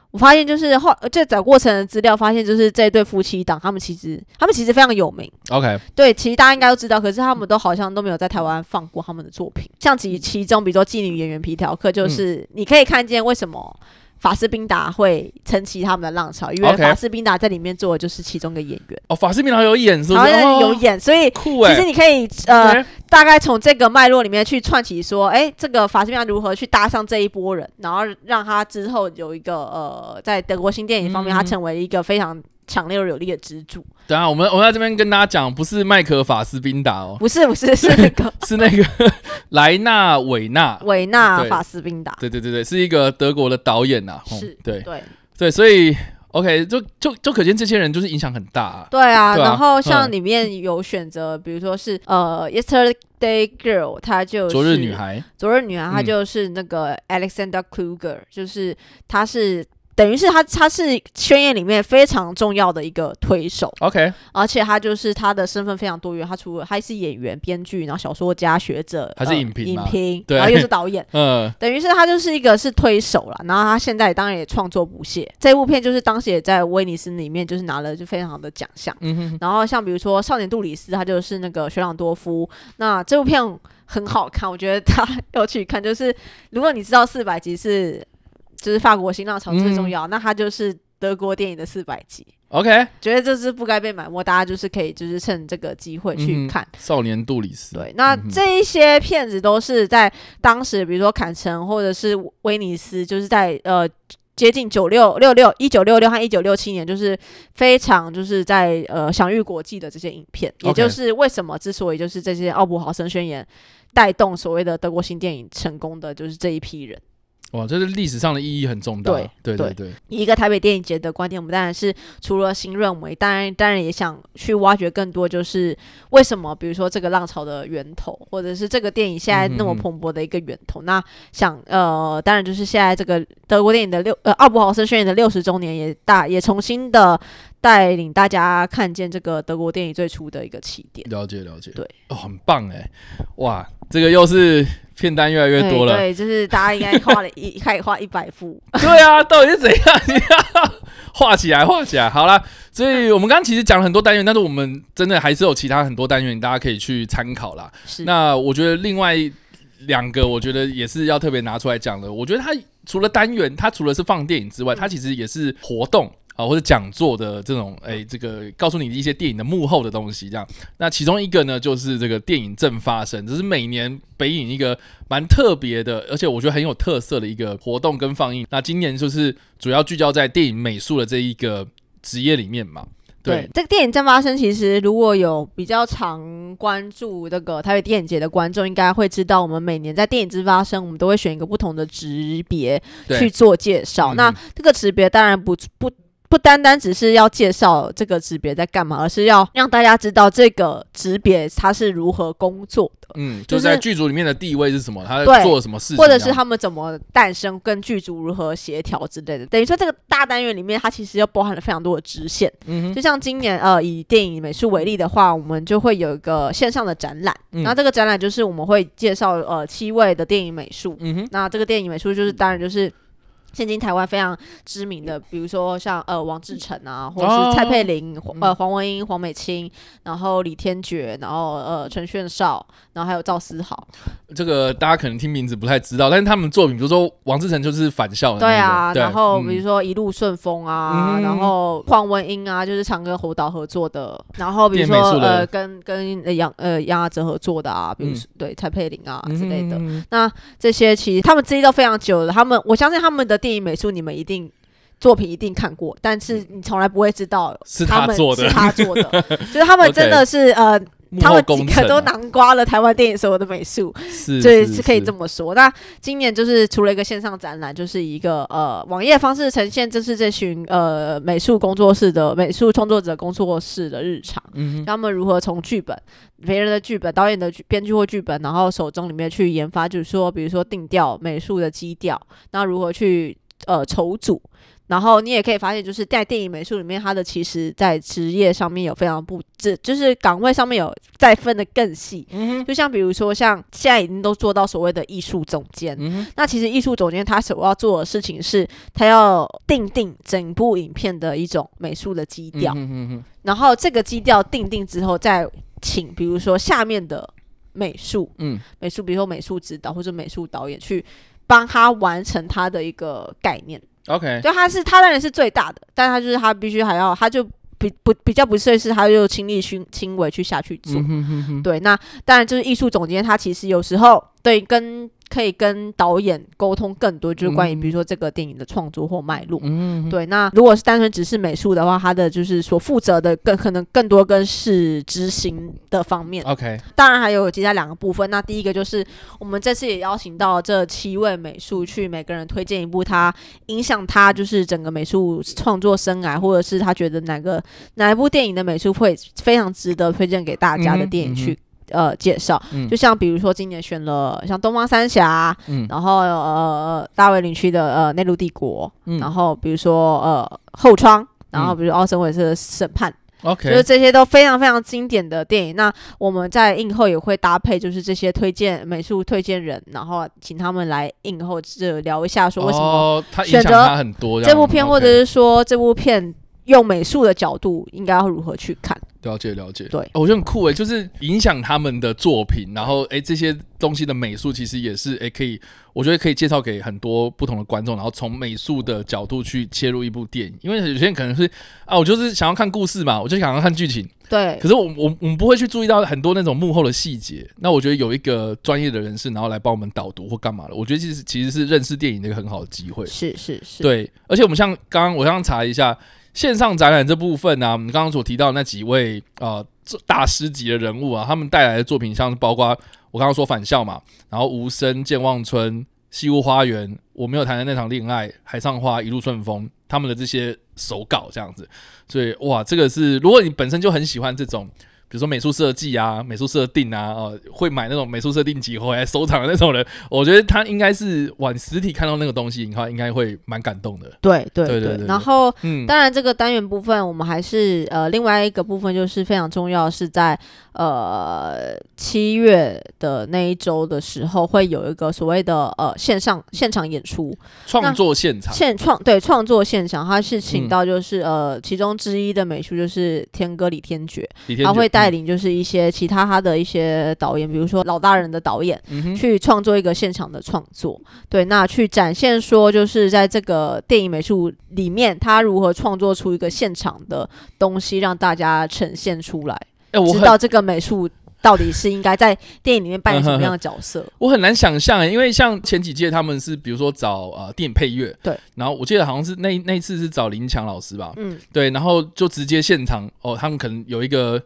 我发现就是后在找过程的资料发现，就是这对夫妻档他们其实他们其实非常有名，OK，对，其实大家应该都知道，可是他们都好像都没有在台湾放过他们的作品，像其其中比如说妓女演员皮条客，就是你可以看见为什么。法斯宾达会撑起他们的浪潮，因为法斯宾达在里面做的就是其中一个演员。哦，法斯宾达有演是吗？有演，所以酷哎。其实你可以呃，大概从这个脉络里面去串起，说哎，这个法斯宾达如何去搭上这一波人，然后让他之后有一个呃，在德国新电影方面，他成为一个非常。强烈而有力的支柱。对啊，我们我在这边跟大家讲，不是麦克法斯宾达哦，不是不是 是那个是那个 莱纳维纳维纳法斯宾达，对对对对，是一个德国的导演呐，是，对对对，所以 OK，就就就可见这些人就是影响很大。啊。对啊，然后像里面有选择，比如说是呃 Yesterday Girl，她就是昨日女孩，昨日女孩，她就是那个 Alexander Kluger，就是她是。等于是他，他是《宣言》里面非常重要的一个推手。OK，而且他就是他的身份非常多元，他除了他是演员、编剧，然后小说家、学者，还是影评，影评，然后又是导演。嗯，等于是他就是一个是推手了。然后他现在当然也创作不懈。这部片就是当时也在威尼斯里面就是拿了就非常好的奖项。嗯哼。然后像比如说《少年杜里斯》，他就是那个雪朗多夫。那这部片很好看，我觉得他要去看。就是如果你知道四百集是。就是法国新浪潮最重要，那它就是德国电影的四百集。OK，觉得这是不该被埋没，大家就是可以就是趁这个机会去看《少年杜里斯》。对，那这一些片子都是在当时，比如说坎城或者是威尼斯，就是在呃接近九六六六一九六六和一九六七年，就是非常就是在呃享誉国际的这些影片。也就是为什么之所以就是这些“奥普豪森宣言”带动所谓的德国新电影成功的，就是这一批人。哇，这是历史上的意义很重大。对对对对，一个台北电影节的观点，我们当然是除了新认为，当然当然也想去挖掘更多，就是为什么，比如说这个浪潮的源头，或者是这个电影现在那么蓬勃的一个源头。那想呃，当然就是现在这个德国电影的六呃奥布豪森宣言的六十周年，也大也重新的带领大家看见这个德国电影最初的一个起点。了解了解，对，哦，很棒哎，哇，这个又是。片单越来越多了，对，就是大家应该画了一开始画一百幅。对啊，到底是怎样？画起来，画起来，好了。所以我们刚刚其实讲了很多单元，但是我们真的还是有其他很多单元，大家可以去参考啦。那我觉得另外两个，我觉得也是要特别拿出来讲的。我觉得它除了单元，它除了是放电影之外，它其实也是活动。啊，或者讲座的这种，哎，这个告诉你一些电影的幕后的东西，这样。那其中一个呢，就是这个电影正发生，这是每年北影一个蛮特别的，而且我觉得很有特色的一个活动跟放映。那今年就是主要聚焦在电影美术的这一个职业里面嘛。对，这个电影正发生，其实如果有比较常关注这个台北电影节的观众，应该会知道，我们每年在电影正发生，我们都会选一个不同的职别去做介绍。那这个职别当然不不。不单单只是要介绍这个职别在干嘛，而是要让大家知道这个职别它是如何工作的。嗯，就是在剧组里面的地位是什么，他在做什么事，情，或者是他们怎么诞生，跟剧组如何协调之类的。等于说，这个大单元里面，它其实又包含了非常多的支线。嗯就像今年呃，以电影美术为例的话，我们就会有一个线上的展览。那这个展览就是我们会介绍呃七位的电影美术。嗯哼，那这个电影美术就是当然就是。现今台湾非常知名的，比如说像呃王志成啊，或者是蔡佩玲、呃黄文英、黄美清，然后李天爵，然后呃陈炫少。然后还有赵思豪，这个大家可能听名字不太知道，但是他们作品，比如说王志成就是返校的，对啊，然后比如说一路顺风啊，然后邝文英啊，就是常跟侯导合作的，然后比如说呃跟跟杨呃杨阿哲合作的啊，比如说对蔡佩玲啊之类的。那这些其实他们资历都非常久了，他们我相信他们的电影美术你们一定作品一定看过，但是你从来不会知道是他们做的，是他做的，就是他们真的是呃。他们几个都囊括了台湾电影所有的美术，所 以是可以这么说。那今年就是出了一个线上展览，就是一个呃网页方式呈现，就是这群呃美术工作室的美术创作者工作室的日常，嗯，他们如何从剧本别人的剧本、导演的编剧或剧本，然后手中里面去研发，就是说，比如说定调美术的基调，那如何去呃筹组。然后你也可以发现，就是在电影美术里面，他的其实在职业上面有非常不，这就是岗位上面有再分的更细。嗯就像比如说，像现在已经都做到所谓的艺术总监。嗯那其实艺术总监他所要做的事情是，他要定定整部影片的一种美术的基调。嗯哼。然后这个基调定定之后，再请比如说下面的美术，嗯，美术比如说美术指导或者美术导演去帮他完成他的一个概念。OK，就他是他当然是最大的，但他就是他必须还要，他就比不比较不顺势，他就亲力亲亲为去下去做。对，那当然就是艺术总监，他其实有时候。对，跟可以跟导演沟通更多，就是关于比如说这个电影的创作或脉络。嗯，对。那如果是单纯只是美术的话，他的就是所负责的更可能更多，更是执行的方面。OK。当然还有其他两个部分。那第一个就是我们这次也邀请到这七位美术去，每个人推荐一部他影响他，就是整个美术创作生涯，或者是他觉得哪个哪一部电影的美术会非常值得推荐给大家的电影去。呃，介绍，就像比如说今年选了像《东方三峡，嗯，然后呃，大卫林区的呃《内陆帝国》，嗯，然后比如说呃《后窗》，然后比如《奥森韦者的审判》，OK，就是这些都非常非常经典的电影。那我们在映后也会搭配，就是这些推荐美术推荐人，然后请他们来映后就聊一下，说为什么选择很多这部片，或者是说这部片用美术的角度应该要如何去看。了解了解，对，我觉得很酷诶，就是影响他们的作品，然后诶这些东西的美术其实也是诶可以，我觉得可以介绍给很多不同的观众，然后从美术的角度去切入一部电影，因为有些人可能是啊，我就是想要看故事嘛，我就想要看剧情，对，可是我我我们不会去注意到很多那种幕后的细节，那我觉得有一个专业的人士，然后来帮我们导读或干嘛的，我觉得其实其实是认识电影的一个很好的机会，是是是，对，而且我们像刚刚我刚刚查一下。线上展览这部分呢，我们刚刚所提到那几位啊大师级的人物啊，他们带来的作品，像是包括我刚刚说返校嘛，然后无声、健忘村、西屋花园、我没有谈的那场恋爱、海上花、一路顺风，他们的这些手稿这样子，所以哇，这个是如果你本身就很喜欢这种。比如说美术设计啊，美术设定啊，呃，会买那种美术设定集回来收藏的那种人，我觉得他应该是往实体看到那个东西，他应该会蛮感动的。对对对。然后，嗯，当然这个单元部分，我们还是呃另外一个部分，就是非常重要，是在呃七月的那一周的时候，会有一个所谓的呃线上现场演出、创作现场、现创对创作现场，他是请到就是呃其中之一的美术就是天哥李天爵他会带。带领就是一些其他他的一些导演，比如说老大人的导演，去创作一个现场的创作。对，那去展现说，就是在这个电影美术里面，他如何创作出一个现场的东西，让大家呈现出来，知道这个美术到底是应该在电影里面扮演什么样的角色。我很难想象，因为像前几届他们是比如说找啊电影配乐，对，然后我记得好像是那那次是找林强老师吧，嗯，对，然后就直接现场哦，他们可能有一个。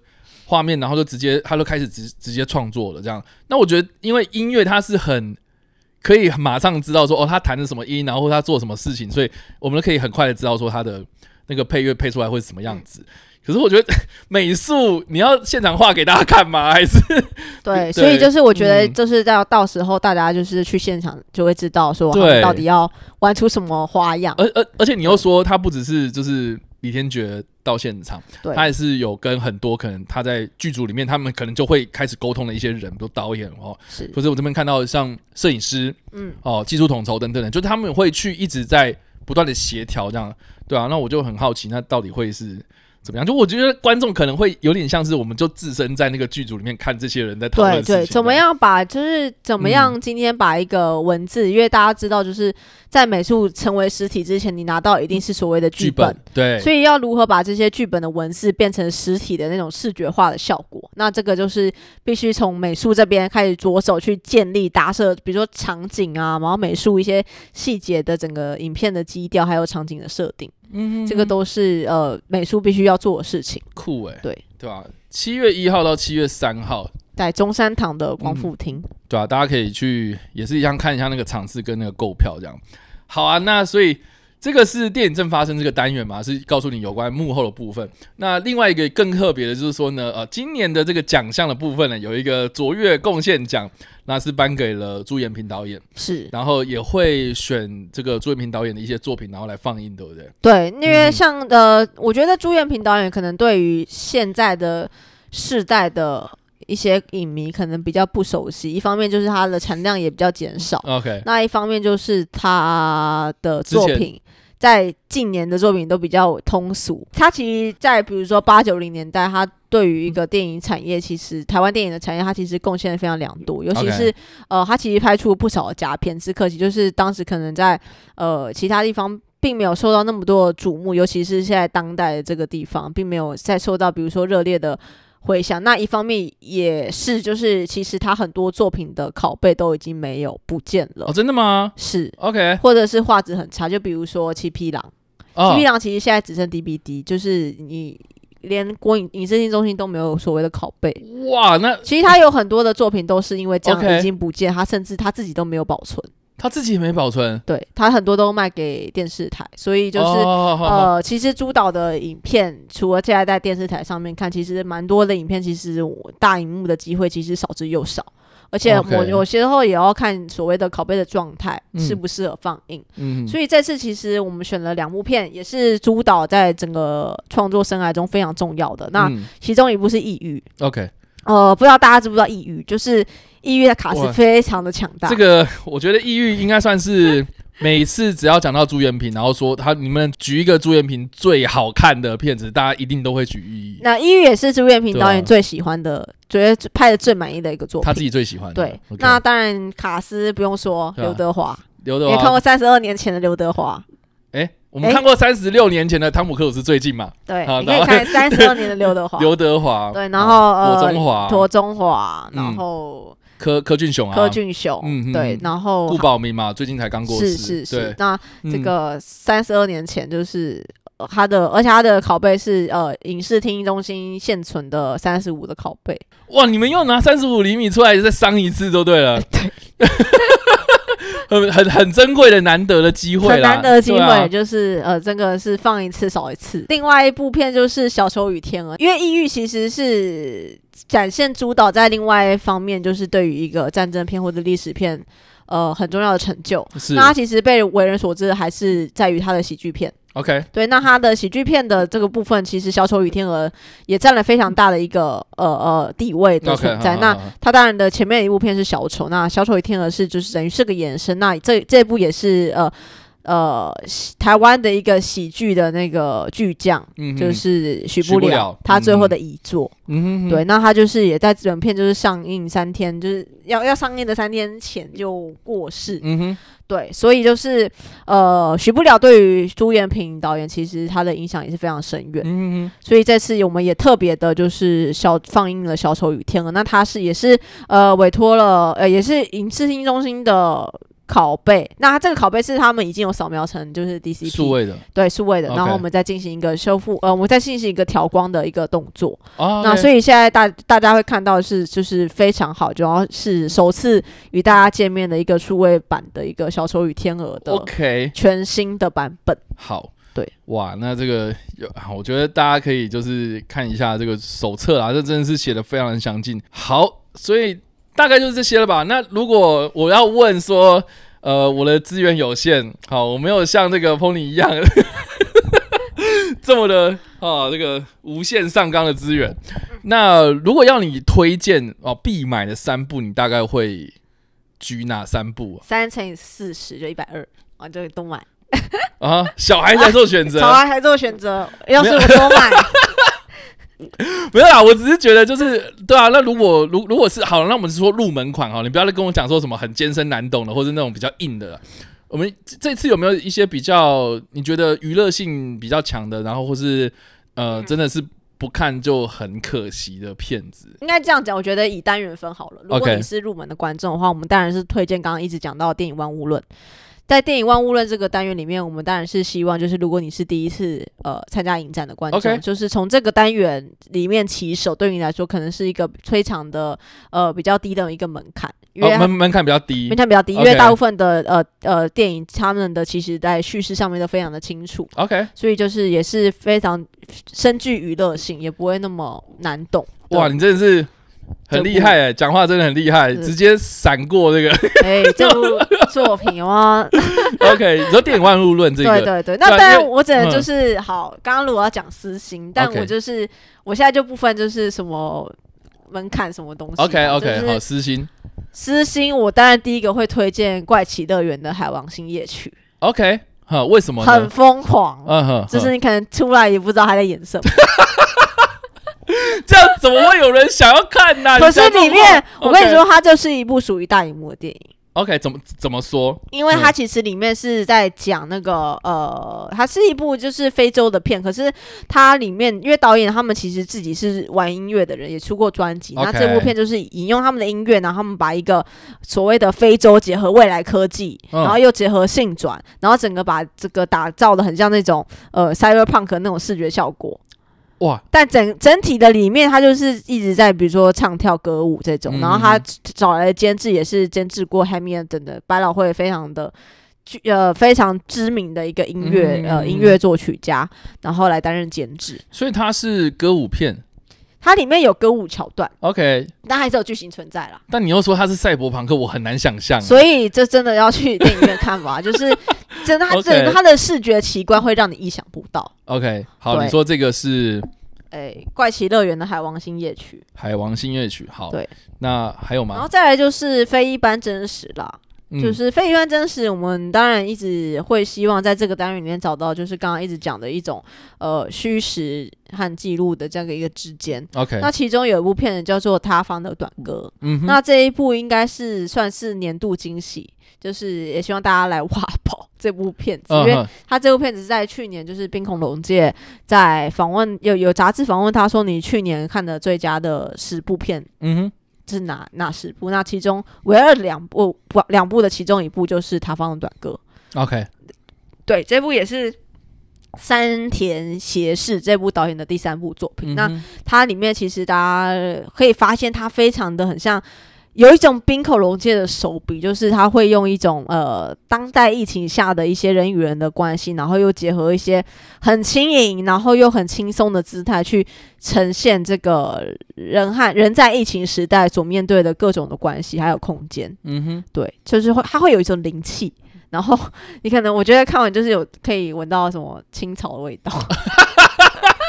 画面，然后就直接他就开始直直接创作了，这样。那我觉得，因为音乐它是很可以马上知道说，哦，他弹的什么音，然后他做什么事情，所以我们都可以很快的知道说他的那个配乐配出来会是什么样子。可是我觉得美术，你要现场画给大家看吗？还是 对？所以就是我觉得，就是要到时候大家就是去现场就会知道说，到底要玩出什么花样。而而而且你又说，他不只是就是。李天爵到现场，他也是有跟很多可能他在剧组里面，他们可能就会开始沟通的一些人比如导演哦，或者我这边看到像摄影师，嗯，哦，技术统筹等等的，就他们会去一直在不断的协调这样，对啊，那我就很好奇，那到底会是。怎么样？就我觉得观众可能会有点像是，我们就置身在那个剧组里面看这些人在讨论对对，怎么样把就是怎么样今天把一个文字，因为大家知道就是在美术成为实体之前，你拿到一定是所谓的剧本。对，所以要如何把这些剧本的文字变成实体的那种视觉化的效果？那这个就是必须从美术这边开始着手去建立搭设，比如说场景啊，然后美术一些细节的整个影片的基调，还有场景的设定。嗯，这个都是呃美术必须要做的事情。酷哎，对对吧？七月一号到七月三号，在中山堂的光复厅，对啊，大家可以去也是一样看一下那个场次跟那个购票这样。好啊，那所以。这个是电影正发生这个单元嘛？是告诉你有关幕后的部分。那另外一个更特别的，就是说呢，呃，今年的这个奖项的部分呢，有一个卓越贡献奖，那是颁给了朱延平导演。是，然后也会选这个朱延平导演的一些作品，然后来放映，对不对？对，因为像呃，我觉得朱延平导演可能对于现在的世代的一些影迷，可能比较不熟悉。一方面就是他的产量也比较减少。OK，那一方面就是他的作品。在近年的作品都比较通俗。他其实，在比如说八九零年代，他对于一个电影产业，其实台湾电影的产业，他其实贡献非常良多。尤其是，呃，他其实拍出不少的佳片。只可惜，就是当时可能在，呃，其他地方并没有受到那么多的瞩目。尤其是现在当代的这个地方，并没有再受到，比如说热烈的。回想那一方面也是，就是其实他很多作品的拷贝都已经没有不见了哦，真的吗？是，OK，或者是画质很差，就比如说《七匹狼》，《七匹狼》其实现在只剩 DVD，就是你连国影影视中心都没有所谓的拷贝。哇，那其实他有很多的作品都是因为这样已经不见，他甚至他自己都没有保存。他自己也没保存，对他很多都卖给电视台，所以就是呃，其实朱导的影片除了现在在电视台上面看，其实蛮多的影片其实大荧幕的机会其实少之又少，而且我有些时候也要看所谓的拷贝的状态适不适合放映。嗯，所以这次其实我们选了两部片，也是朱导在整个创作生涯中非常重要的。那其中一部是《抑郁》，OK，呃，不知道大家知不知道《抑郁》，就是。抑郁的卡斯非常的强大。这个我觉得抑郁应该算是 每次只要讲到朱元平，然后说他，你们举一个朱元平最好看的片子，大家一定都会举抑郁。那抑郁也是朱元平导演最喜欢的，觉得拍的最满意的一个作品。他自己最喜欢。对，那当然卡斯不用说，刘德华，刘德华。也看过三十二年前的刘德华。哎，我们看过三十六年前的汤姆·克鲁斯，最近嘛。对，你可以看三十二年的刘德华，刘德华。对，然后呃，罗中华，卓中华，然后。柯柯俊雄，啊，柯俊雄，嗯，对，然后不宝明嘛？最近才刚过世，是是是。那这个三十二年前，就是他的，而且他的拷贝是呃影视音中心现存的三十五的拷贝。哇！你们又拿三十五厘米出来再伤一次就对了。很很很珍贵的难得的机会很难得机会就是呃，这个是放一次少一次。另外一部片就是《小丑与天鹅》，因为抑郁其实是。展现主导在另外一方面，就是对于一个战争片或者历史片，呃，很重要的成就。那他其实被为人所知的还是在于他的喜剧片。OK，对，那他的喜剧片的这个部分，其实《小丑与天鹅》也占了非常大的一个呃呃地位。OK，在那他当然的前面一部片是小丑，那《小丑与天鹅》是就是等于是个延伸。那这这部也是呃。呃，台湾的一个喜剧的那个巨匠，就是徐步了他最后的遗作，对，那他就是也在整片就是上映三天，就是要要上映的三天前就过世，对，所以就是呃，徐不了对于朱延平导演，其实他的影响也是非常深远，所以这次我们也特别的就是小放映了《小丑与天鹅》，那他是也是呃委托了呃也是影视中心的。拷贝，那它这个拷贝是他们已经有扫描成，就是 D C P，数位的，对，数位的，然后我们再进行一个修复，呃，我们再进行一个调光的一个动作。那所以现在大大家会看到是就是非常好，主要是首次与大家见面的一个数位版的一个《小丑与天鹅》的，OK，全新的版本。好，对，哇，那这个有，我觉得大家可以就是看一下这个手册啦，这真的是写的非常的详尽。好，所以。大概就是这些了吧。那如果我要问说，呃，我的资源有限，好，我没有像这个 Pony 一样 这么的啊，这个无限上纲的资源。那如果要你推荐哦，必买的三部，你大概会举哪三部啊？三乘以四十就一百二，我就都买。啊，小孩才做选择，小孩才做选择，要是我都买。没有啊，我只是觉得就是对啊。那如果如如果是好，那我们是说入门款哈，你不要再跟我讲说什么很艰深难懂的，或是那种比较硬的。我们这次有没有一些比较你觉得娱乐性比较强的，然后或是呃，真的是不看就很可惜的片子？应该这样讲，我觉得以单元分好了。如果你是入门的观众的话，我们当然是推荐刚刚一直讲到的电影《万物论》。在电影《万物论》这个单元里面，我们当然是希望，就是如果你是第一次呃参加影展的观众，就是从这个单元里面起手，对你来说可能是一个非常的呃比较低的一个门槛，因为门门槛比较低，门槛比较低，因为大部分的呃呃电影他们的其实在叙事上面都非常的清楚，OK，所以就是也是非常深具娱乐性，也不会那么难懂。哇，你真的是。很厉害哎，讲话真的很厉害，直接闪过这个。哎，这部作品哦 o k 你说《电影万物论》这个，对对对。那当然，我只能就是好。刚刚如果要讲私心，但我就是我现在就不分就是什么门槛什么东西。OK OK，好，私心。私心，我当然第一个会推荐怪奇乐园的《海王星夜曲》。OK，好，为什么？很疯狂。嗯哼，就是你可能出来也不知道他在演什么。这样怎么会有人想要看呢？可是里面，我跟你说，它就是一部属于大荧幕的电影。OK，怎么怎么说？因为它其实里面是在讲那个呃，它是一部就是非洲的片。可是它里面，因为导演他们其实自己是玩音乐的人，也出过专辑。那这部片就是引用他们的音乐，然后他们把一个所谓的非洲结合未来科技，然后又结合性转，然后整个把这个打造的很像那种呃 cyberpunk 那种视觉效果。哇！但整整体的里面，他就是一直在，比如说唱跳歌舞这种。然后他找来的监制也是监制过《Hamilton》的百老汇，非常的呃非常知名的一个音乐呃音乐作曲家，然后来担任监制。所以它是歌舞片，它里面有歌舞桥段。OK，但还是有剧情存在啦。但你又说它是赛博朋克，我很难想象。所以这真的要去电影院看吧，就是。真的，真这他的视觉奇观会让你意想不到。OK，好，你说这个是哎，怪奇乐园的《海王星夜曲》。海王星夜曲，好。对，那还有吗？然后再来就是非一般真实啦。就是非一般真实。我们当然一直会希望在这个单元里面找到，就是刚刚一直讲的一种呃虚实和记录的这样的一个之间。OK，那其中有一部片子叫做《塌方的短歌》。嗯，那这一部应该是算是年度惊喜，就是也希望大家来挖宝。这部片子，因为他这部片子在去年就是《冰恐龙界》在访问，有有杂志访问他说，你去年看的最佳的十部片，嗯哼，是哪哪十部？那其中唯二两部，两部的其中一部就是《他放的短歌》。OK，对，这部也是山田协士这部导演的第三部作品。那它里面其实大家可以发现，它非常的很像。有一种冰口溶解的手笔，就是他会用一种呃当代疫情下的一些人与人的关系，然后又结合一些很轻盈，然后又很轻松的姿态去呈现这个人和人在疫情时代所面对的各种的关系，还有空间。嗯哼，对，就是会他会有一种灵气，然后你可能我觉得看完就是有可以闻到什么青草的味道。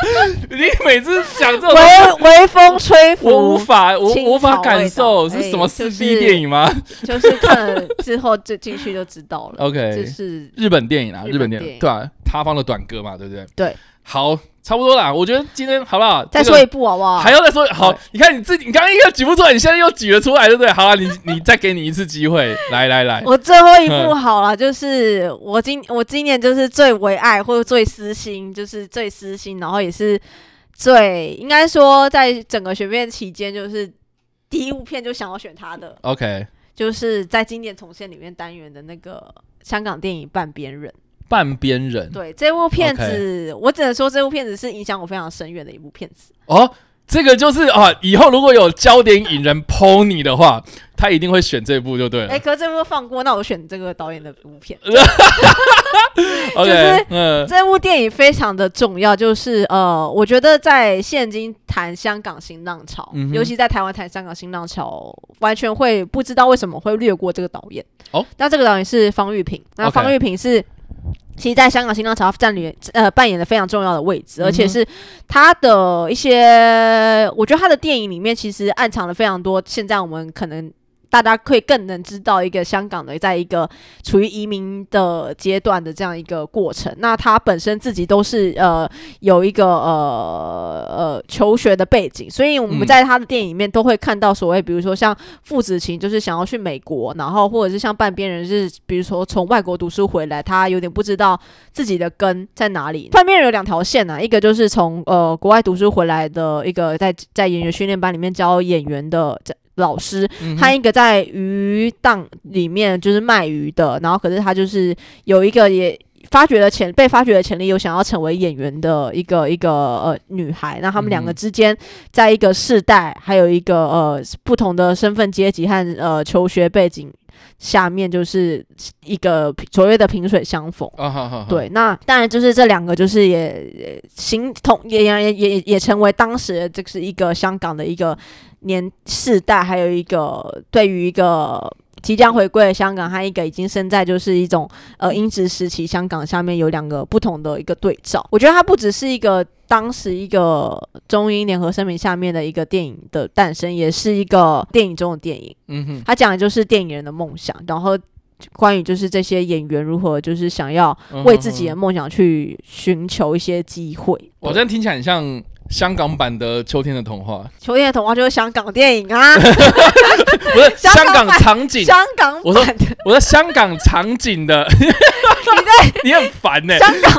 你每次想这种微微风吹拂，我无法我无法感受是什么四 D 电影吗？就是看了之后就进去就知道了。OK，这是日本电影啊，日本电影对啊，塌方的短歌嘛，对不对？对，好。差不多啦，我觉得今天好不好？再说一步好不好？还要再说好？你看你自己，你刚刚一个举不出来，你现在又举了出来，对不对？好了，你你再给你一次机会，来来来，我最后一步好了，就是我今我今年就是最唯爱或者最私心，就是最私心，然后也是最应该说在整个选片期间，就是第一部片就想要选他的。OK，就是在经典重现里面单元的那个香港电影《半边人》。半边人对这部片子，我只能说这部片子是影响我非常深远的一部片子哦。这个就是啊，以后如果有焦点引人剖你的话，他一定会选这部就对了。哎，是这部放过，那我选这个导演的部片。哈 哈 OK，嗯，这部电影非常的重要，就是呃，我觉得在现今谈香港新浪潮，尤其在台湾谈香港新浪潮，完全会不知道为什么会略过这个导演。哦，那这个导演是方玉平，那方玉平是。其实在香港新浪潮占领呃扮演了非常重要的位置，而且是他的一些，我觉得他的电影里面其实暗藏了非常多，现在我们可能。大家会更能知道一个香港的，在一个处于移民的阶段的这样一个过程。那他本身自己都是呃有一个呃呃求学的背景，所以我们在他的电影里面都会看到所谓，比如说像父子情，就是想要去美国，然后或者是像半边人，是比如说从外国读书回来，他有点不知道自己的根在哪里。半边人有两条线啊，一个就是从呃国外读书回来的一个，在在演员训练班里面教演员的老师，他一个在鱼档里面就是卖鱼的，然后可是他就是有一个也发掘的潜被发掘的潜力，有想要成为演员的一个一个呃女孩，那他们两个之间在一个世代，还有一个呃不同的身份阶级和呃求学背景。下面就是一个卓越的萍水相逢，对，那当然就是这两个，就是也形同也也也也成为当时这是一个香港的一个年世代，还有一个对于一个。即将回归的香港，它一个已经身在就是一种呃英殖时期香港下面有两个不同的一个对照。我觉得它不只是一个当时一个中英联合声明下面的一个电影的诞生，也是一个电影中的电影。嗯哼，它讲的就是电影人的梦想，然后关于就是这些演员如何就是想要为自己的梦想去寻求一些机会。我这样听起来很像。香港版的《秋天的童话》，秋天的童话就是香港电影啊！不是 香港场景，香港我说我说香港场景的，你在 你很烦呢。香港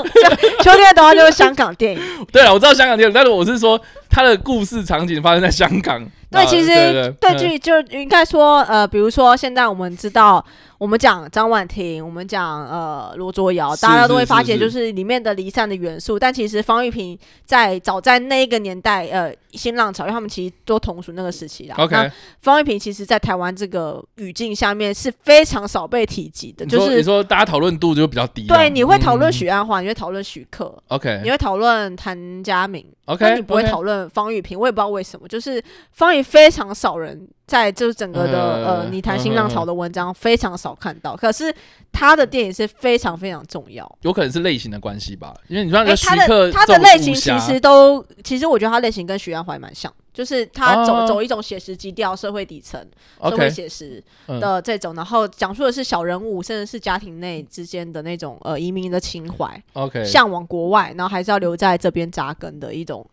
秋天的童话就是香港电影。对了，我知道香港电影，但是我是说它的故事场景发生在香港。对，其实对，就就应该说，呃，比如说现在我们知道。我们讲张婉婷，我们讲呃罗卓瑶，大家都会发现就是里面的离散的元素。但其实方玉萍在早在那个年代，呃新浪潮，因为他们其实都同属那个时期啦。O K，方玉萍其实，在台湾这个语境下面是非常少被提及的，就是你说大家讨论度就比较低。对，你会讨论许鞍华，你会讨论许克，O K，你会讨论谭家明，O K，你不会讨论方玉萍，我也不知道为什么，就是方玉非常少人。在就是整个的呃，你谈新浪潮的文章非常少看到，可是他的电影是非常非常重要，有可能是类型的关系吧？因为你知道，他的他的类型其实都，其实我觉得他类型跟徐安怀蛮像，就是他走走一种写实基调、社会底层、社会写实的这种，然后讲述的是小人物，甚至是家庭内之间的那种呃移民的情怀，OK，向往国外，然后还是要留在这边扎根的一种。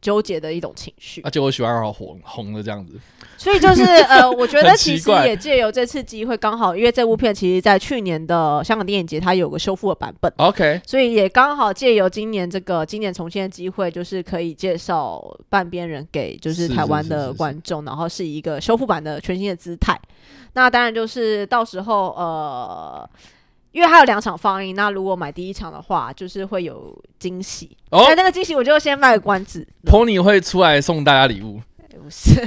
纠结的一种情绪，而且我喜欢红红的这样子，所以就是 呃，我觉得其实也借由这次机会，刚好因为这部片其实在去年的香港电影节它有个修复的版本，OK，所以也刚好借由今年这个今年重现的机会，就是可以介绍半边人给就是台湾的观众，然后是一个修复版的全新的姿态。那当然就是到时候呃。因为还有两场放映，那如果买第一场的话，就是会有惊喜。哦，那个惊喜我就先卖个关子，pony 会出来送大家礼物，不是？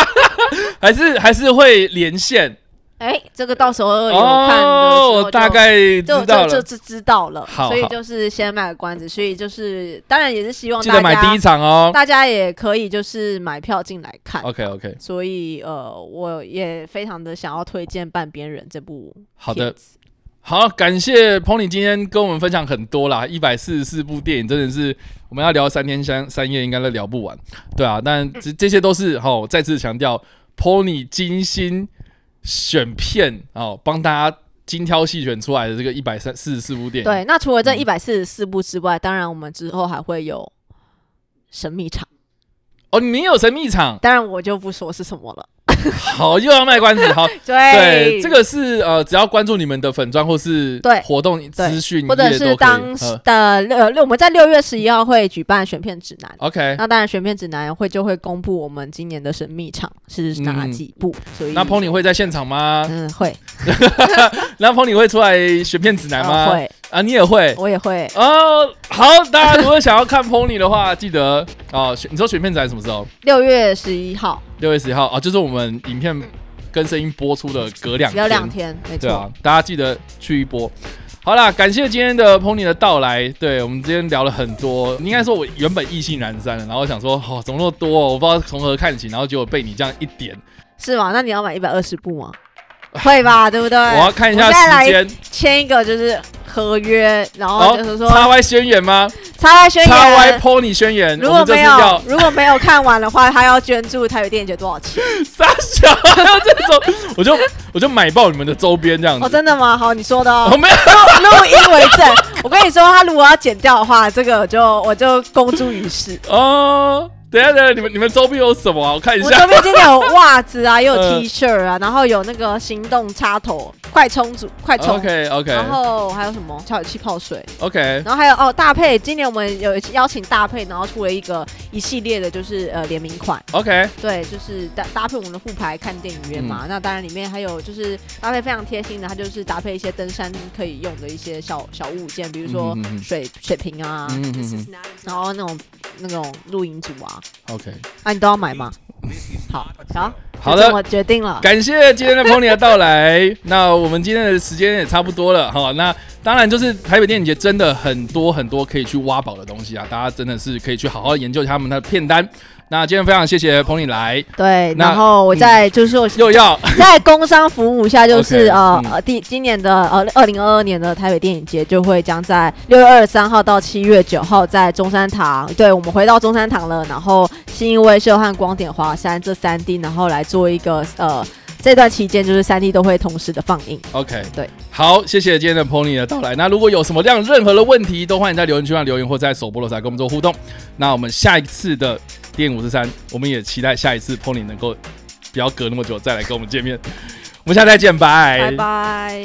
还是还是会连线？哎，这个到时候有看的，大概知道了。知道了，所以就是先卖个关子，所以就是当然也是希望大家买第一场哦，大家也可以就是买票进来看。OK OK。所以呃，我也非常的想要推荐《半边人》这部好的。好，感谢 Pony 今天跟我们分享很多啦，一百四十四部电影真的是我们要聊三天三三夜，应该都聊不完，对啊，但这这些都是好，再次强调 Pony 精心选片，哦，帮大家精挑细选出来的这个一百四十四部电影。对，那除了这一百四十四部之外，当然我们之后还会有神秘场，哦，你有神秘场，当然我就不说是什么了。好，又要卖关子。好，对，这个是呃，只要关注你们的粉装或是对活动资讯，或者是当的呃，我们在六月十一号会举办选片指南。OK，那当然选片指南会就会公布我们今年的神秘场是哪几部。所以那彭 y 会在现场吗？嗯，会。那彭 y 会出来选片指南吗？会。啊，你也会，我也会。哦，好，大家如果想要看 Pony 的话，记得啊，选你说选片仔什么时候？六月十一号。六月十一号啊，就是我们影片跟声音播出的隔两隔两天，没错。对啊，大家记得去一波。好啦，感谢今天的 Pony 的到来。对我们今天聊了很多，应该说我原本意兴阑珊然后想说，哦，怎么那么多，我不知道从何看起，然后结果被你这样一点，是吗？那你要买一百二十部吗？会吧，对不对？我要看一下时间。签一个，就是。合约，然后就是说，叉 Y 宣言吗？插 Y 宣言，插 Y Pony 宣言。如果没有，如果没有看完的话，他要捐助台北电影节多少钱？傻小，还有这种，我就我就买爆你们的周边这样子。哦，真的吗？好，你说的哦。我没有，那我以为证。我跟你说，他如果要剪掉的话，这个就我就公诸于世哦。等下等，下，你们你们周边有什么啊？我看一下。我周边今天有袜子啊，也有 T 恤啊，然后有那个行动插头、快充组、快充。OK OK。然后还有什么？超有气泡水。OK。然后还有哦，大配今年我们有邀请大配，然后出了一个一系列的，就是呃联名款。OK。对，就是搭搭配我们的副牌看电影院嘛。那当然里面还有就是搭配非常贴心的，它就是搭配一些登山可以用的一些小小物件，比如说水水瓶啊，嗯然后那种那种露营组啊。OK，那你都要买吗？好，好，好的，我决定了。感谢今天的 n 尼的到来。那我们今天的时间也差不多了，好，那当然就是台北电影节真的很多很多可以去挖宝的东西啊，大家真的是可以去好好研究一下他们的片单。那今天非常谢谢彭尼来，对，然后我在就是说又要 在工商服务下，就是呃呃第今年的呃二零二二年的台北电影节就会将在六月二十三号到七月九号在中山堂，对我们回到中山堂了，然后新因威秀和光点华山这三 D，然后来做一个呃这段期间就是三 D 都会同时的放映，OK 对，好，谢谢今天的彭 y 的到来，那如果有什么量任何的问题，都欢迎在留言区上留言或在首播时候跟我们做互动，那我们下一次的。电五十三，我们也期待下一次碰你能够不要隔那么久再来跟我们见面。我们下次再见，拜拜。